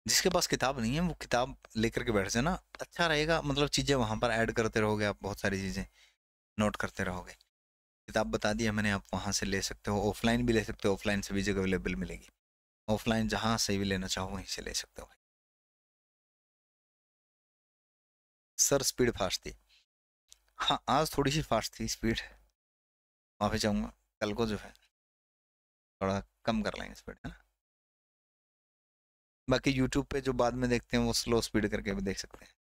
जिसके पास किताब नहीं है वो किताब लेकर के बैठ जाए ना अच्छा रहेगा मतलब चीज़ें वहाँ पर ऐड करते रहोगे आप बहुत सारी चीज़ें नोट करते रहोगे किताब बता दी मैंने आप वहाँ से ले सकते हो ऑफलाइन भी ले सकते हो ऑफलाइन सभी जगह अवेलेबल मिलेगी ऑफलाइन जहाँ से भी लेना चाहो वहीं से ले सकते हो भाई सर स्पीड फास्ट थी हाँ आज थोड़ी सी फास्ट थी स्पीड माफी चाहूंगा कल को जो है थोड़ा कम कर लेंगे स्पीड है ना बाकी यूट्यूब पे जो बाद में देखते हैं वो स्लो स्पीड करके भी देख सकते हैं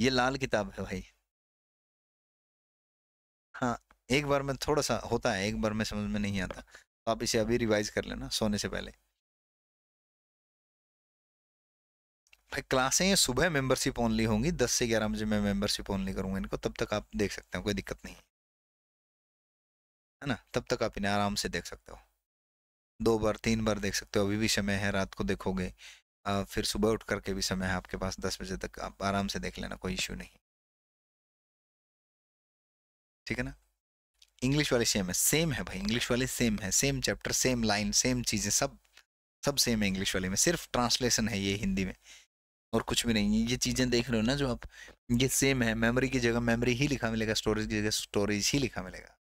ये लाल किताब है भाई हाँ एक बार में थोड़ा सा होता है एक बार में समझ में नहीं आता आप इसे अभी रिवाइज कर लेना सोने से पहले भाई क्लासें सुबह मेंबरशिप ओनली होंगी दस से ग्यारह बजे मैं मेंबरशिप ओनली करूंगा इनको तब तक आप देख सकते हो कोई दिक्कत नहीं है ना तब तक आप इन्हें आराम से देख सकते हो दो बार तीन बार देख सकते हो अभी भी समय है रात को देखोगे आ, फिर सुबह उठ करके भी समय है आपके पास दस बजे तक आप आराम से देख लेना कोई इश्यू नहीं ठीक है ना इंग्लिश वाले सेम है सेम है भाई इंग्लिश वाले सेम है same chapter same line same चीज़ें सब सब सेम है इंग्लिश वाले में सिर्फ ट्रांसलेशन है ये हिंदी में और कुछ भी नहीं है ये चीज़ें देख रहे हो ना जो आप ये सेम है मेमोरी की जगह मेमोरी ही लिखा मिलेगा स्टोरेज की जगह स्टोरेज ही लिखा मिलेगा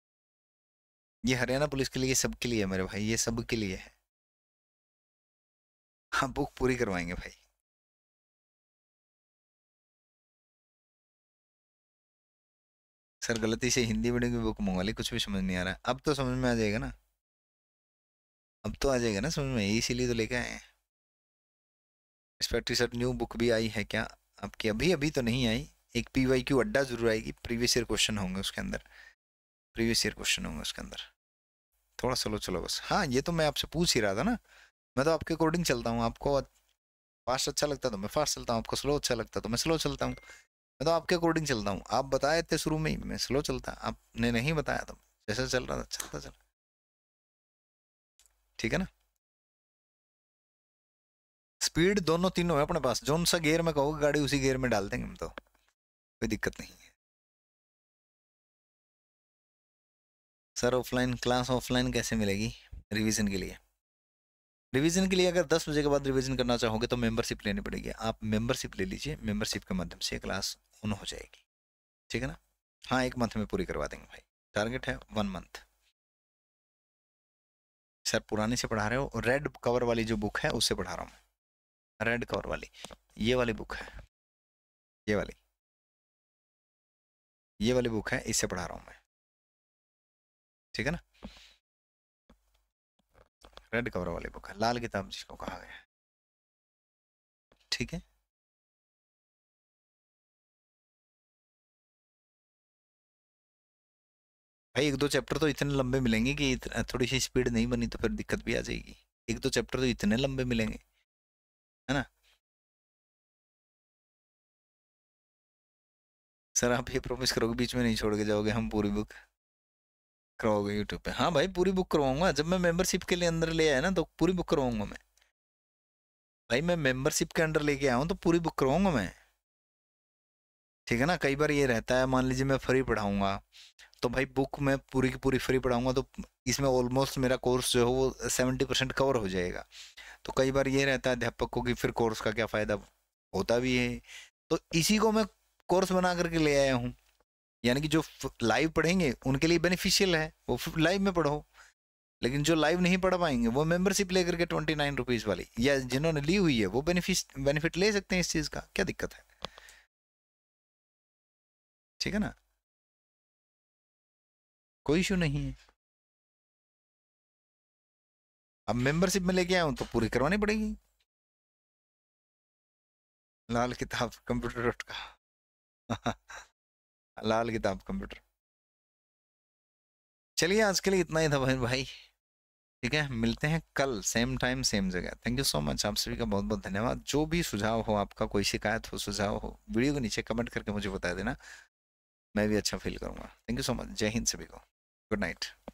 ये हरियाणा पुलिस के लिए सबके लिए है मेरे भाई ये सब के लिए है हाँ बुक पूरी करवाएंगे भाई सर गलती से हिंदी मीडियम की बुक मंगवा ली कुछ भी समझ नहीं आ रहा अब तो समझ में आ जाएगा ना अब तो आ जाएगा ना समझ में इसीलिए तो लेके आए हैं रिस्पेक्टिव सर न्यू बुक भी आई है क्या आपकी अभी अभी तो नहीं आई एक पी वाई क्यू अड्डा जरूर आएगी प्रीवियस ईयर क्वेश्चन होंगे उसके अंदर प्रीवियस ईयर क्वेश्चन होंगे उसके अंदर थोड़ा स्लो चलो बस हाँ ये तो मैं आपसे पूछ ही रहा था ना मैं तो आपके अकॉर्डिंग चलता हूँ आपको फास्ट अच्छा लगता है तो मैं फास्ट चलता हूँ आपको स्लो अच्छा लगता है तो मैं स्लो चलता हूँ मैं तो आपके अकॉर्डिंग चलता हूँ आप बताए थे शुरू में ही मैं स्लो चलता आपने नहीं बताया तो जैसा चल रहा था चलता अच्छा चल ठीक है ना स्पीड दोनों तीनों है अपने पास जो सा गेयर में कहोगे गाड़ी उसी गेयर में डाल देंगे हम तो कोई दिक्कत नहीं है सर ऑफलाइन क्लास ऑफलाइन कैसे मिलेगी रिवीजन के लिए रिवीजन के लिए अगर 10 बजे के बाद रिवीजन करना चाहोगे तो मेंबरशिप लेनी पड़ेगी आप मेंबरशिप ले लीजिए मेंबरशिप के माध्यम से क्लास ऑन हो जाएगी ठीक है ना हाँ एक मंथ में पूरी करवा देंगे भाई टारगेट है वन मंथ सर पुराने से पढ़ा रहे हो रेड कवर वाली जो बुक है उससे पढ़ा रहा हूँ रेड कवर वाली ये वाली बुक है ये वाली ये वाली बुक है इससे पढ़ा रहा हूँ मैं ठीक है ना रेड कवर वाली बुक है लाल किताब जिसको कहा गया है ठीक है भाई एक दो चैप्टर तो इतने लंबे मिलेंगे कि थोड़ी सी स्पीड नहीं बनी तो फिर दिक्कत भी आ जाएगी एक दो चैप्टर तो इतने लंबे मिलेंगे है ना सर आप ये प्रॉमिस करोगे बीच में नहीं छोड़ के जाओगे हम पूरी बुक करवाओगे यूट्यूब पे हाँ भाई पूरी बुक करवाऊंगा जब मैं मेंबरशिप के लिए अंदर ले आया ना तो पूरी बुक करवाऊंगा मैं भाई मैं मेंबरशिप के अंडर लेके आया हूँ तो पूरी बुक करवाऊंगा मैं ठीक है ना कई बार ये रहता है मान लीजिए मैं फ्री पढ़ाऊंगा तो भाई बुक मैं पूरी की पूरी फ्री पढ़ाऊंगा तो इसमें ऑलमोस्ट मेरा कोर्स जो है वो सेवेंटी परसेंट कवर हो जाएगा तो कई बार ये रहता है अध्यापक को कि फिर कोर्स का क्या फ़ायदा होता भी है तो इसी को मैं कोर्स बना करके ले आया हूँ यानी कि जो लाइव पढ़ेंगे उनके लिए बेनिफिशियल है वो लाइव में पढ़ो लेकिन जो लाइव नहीं पढ़ पाएंगे वो मेंबरशिप लेकर के ट्वेंटी नाइन रुपीज़ वाली या जिन्होंने ली हुई है वो बेनिफिट बेनिफिट ले सकते हैं इस चीज़ का क्या दिक्कत है ठीक है ना कोई इशू नहीं है अब मेंबरशिप में लेके आया हूँ तो पूरी करवानी पड़ेगी लाल किताब कंप्यूटर का लाल किताब कंप्यूटर चलिए आज के लिए इतना ही था भाई भाई ठीक है मिलते हैं कल सेम टाइम सेम जगह थैंक यू सो मच आप सभी का बहुत बहुत धन्यवाद जो भी सुझाव हो आपका कोई शिकायत हो सुझाव हो वीडियो के नीचे कमेंट करके मुझे बता देना मैं भी अच्छा फील करूंगा थैंक यू सो मच जय हिंद सभी को गुड नाइट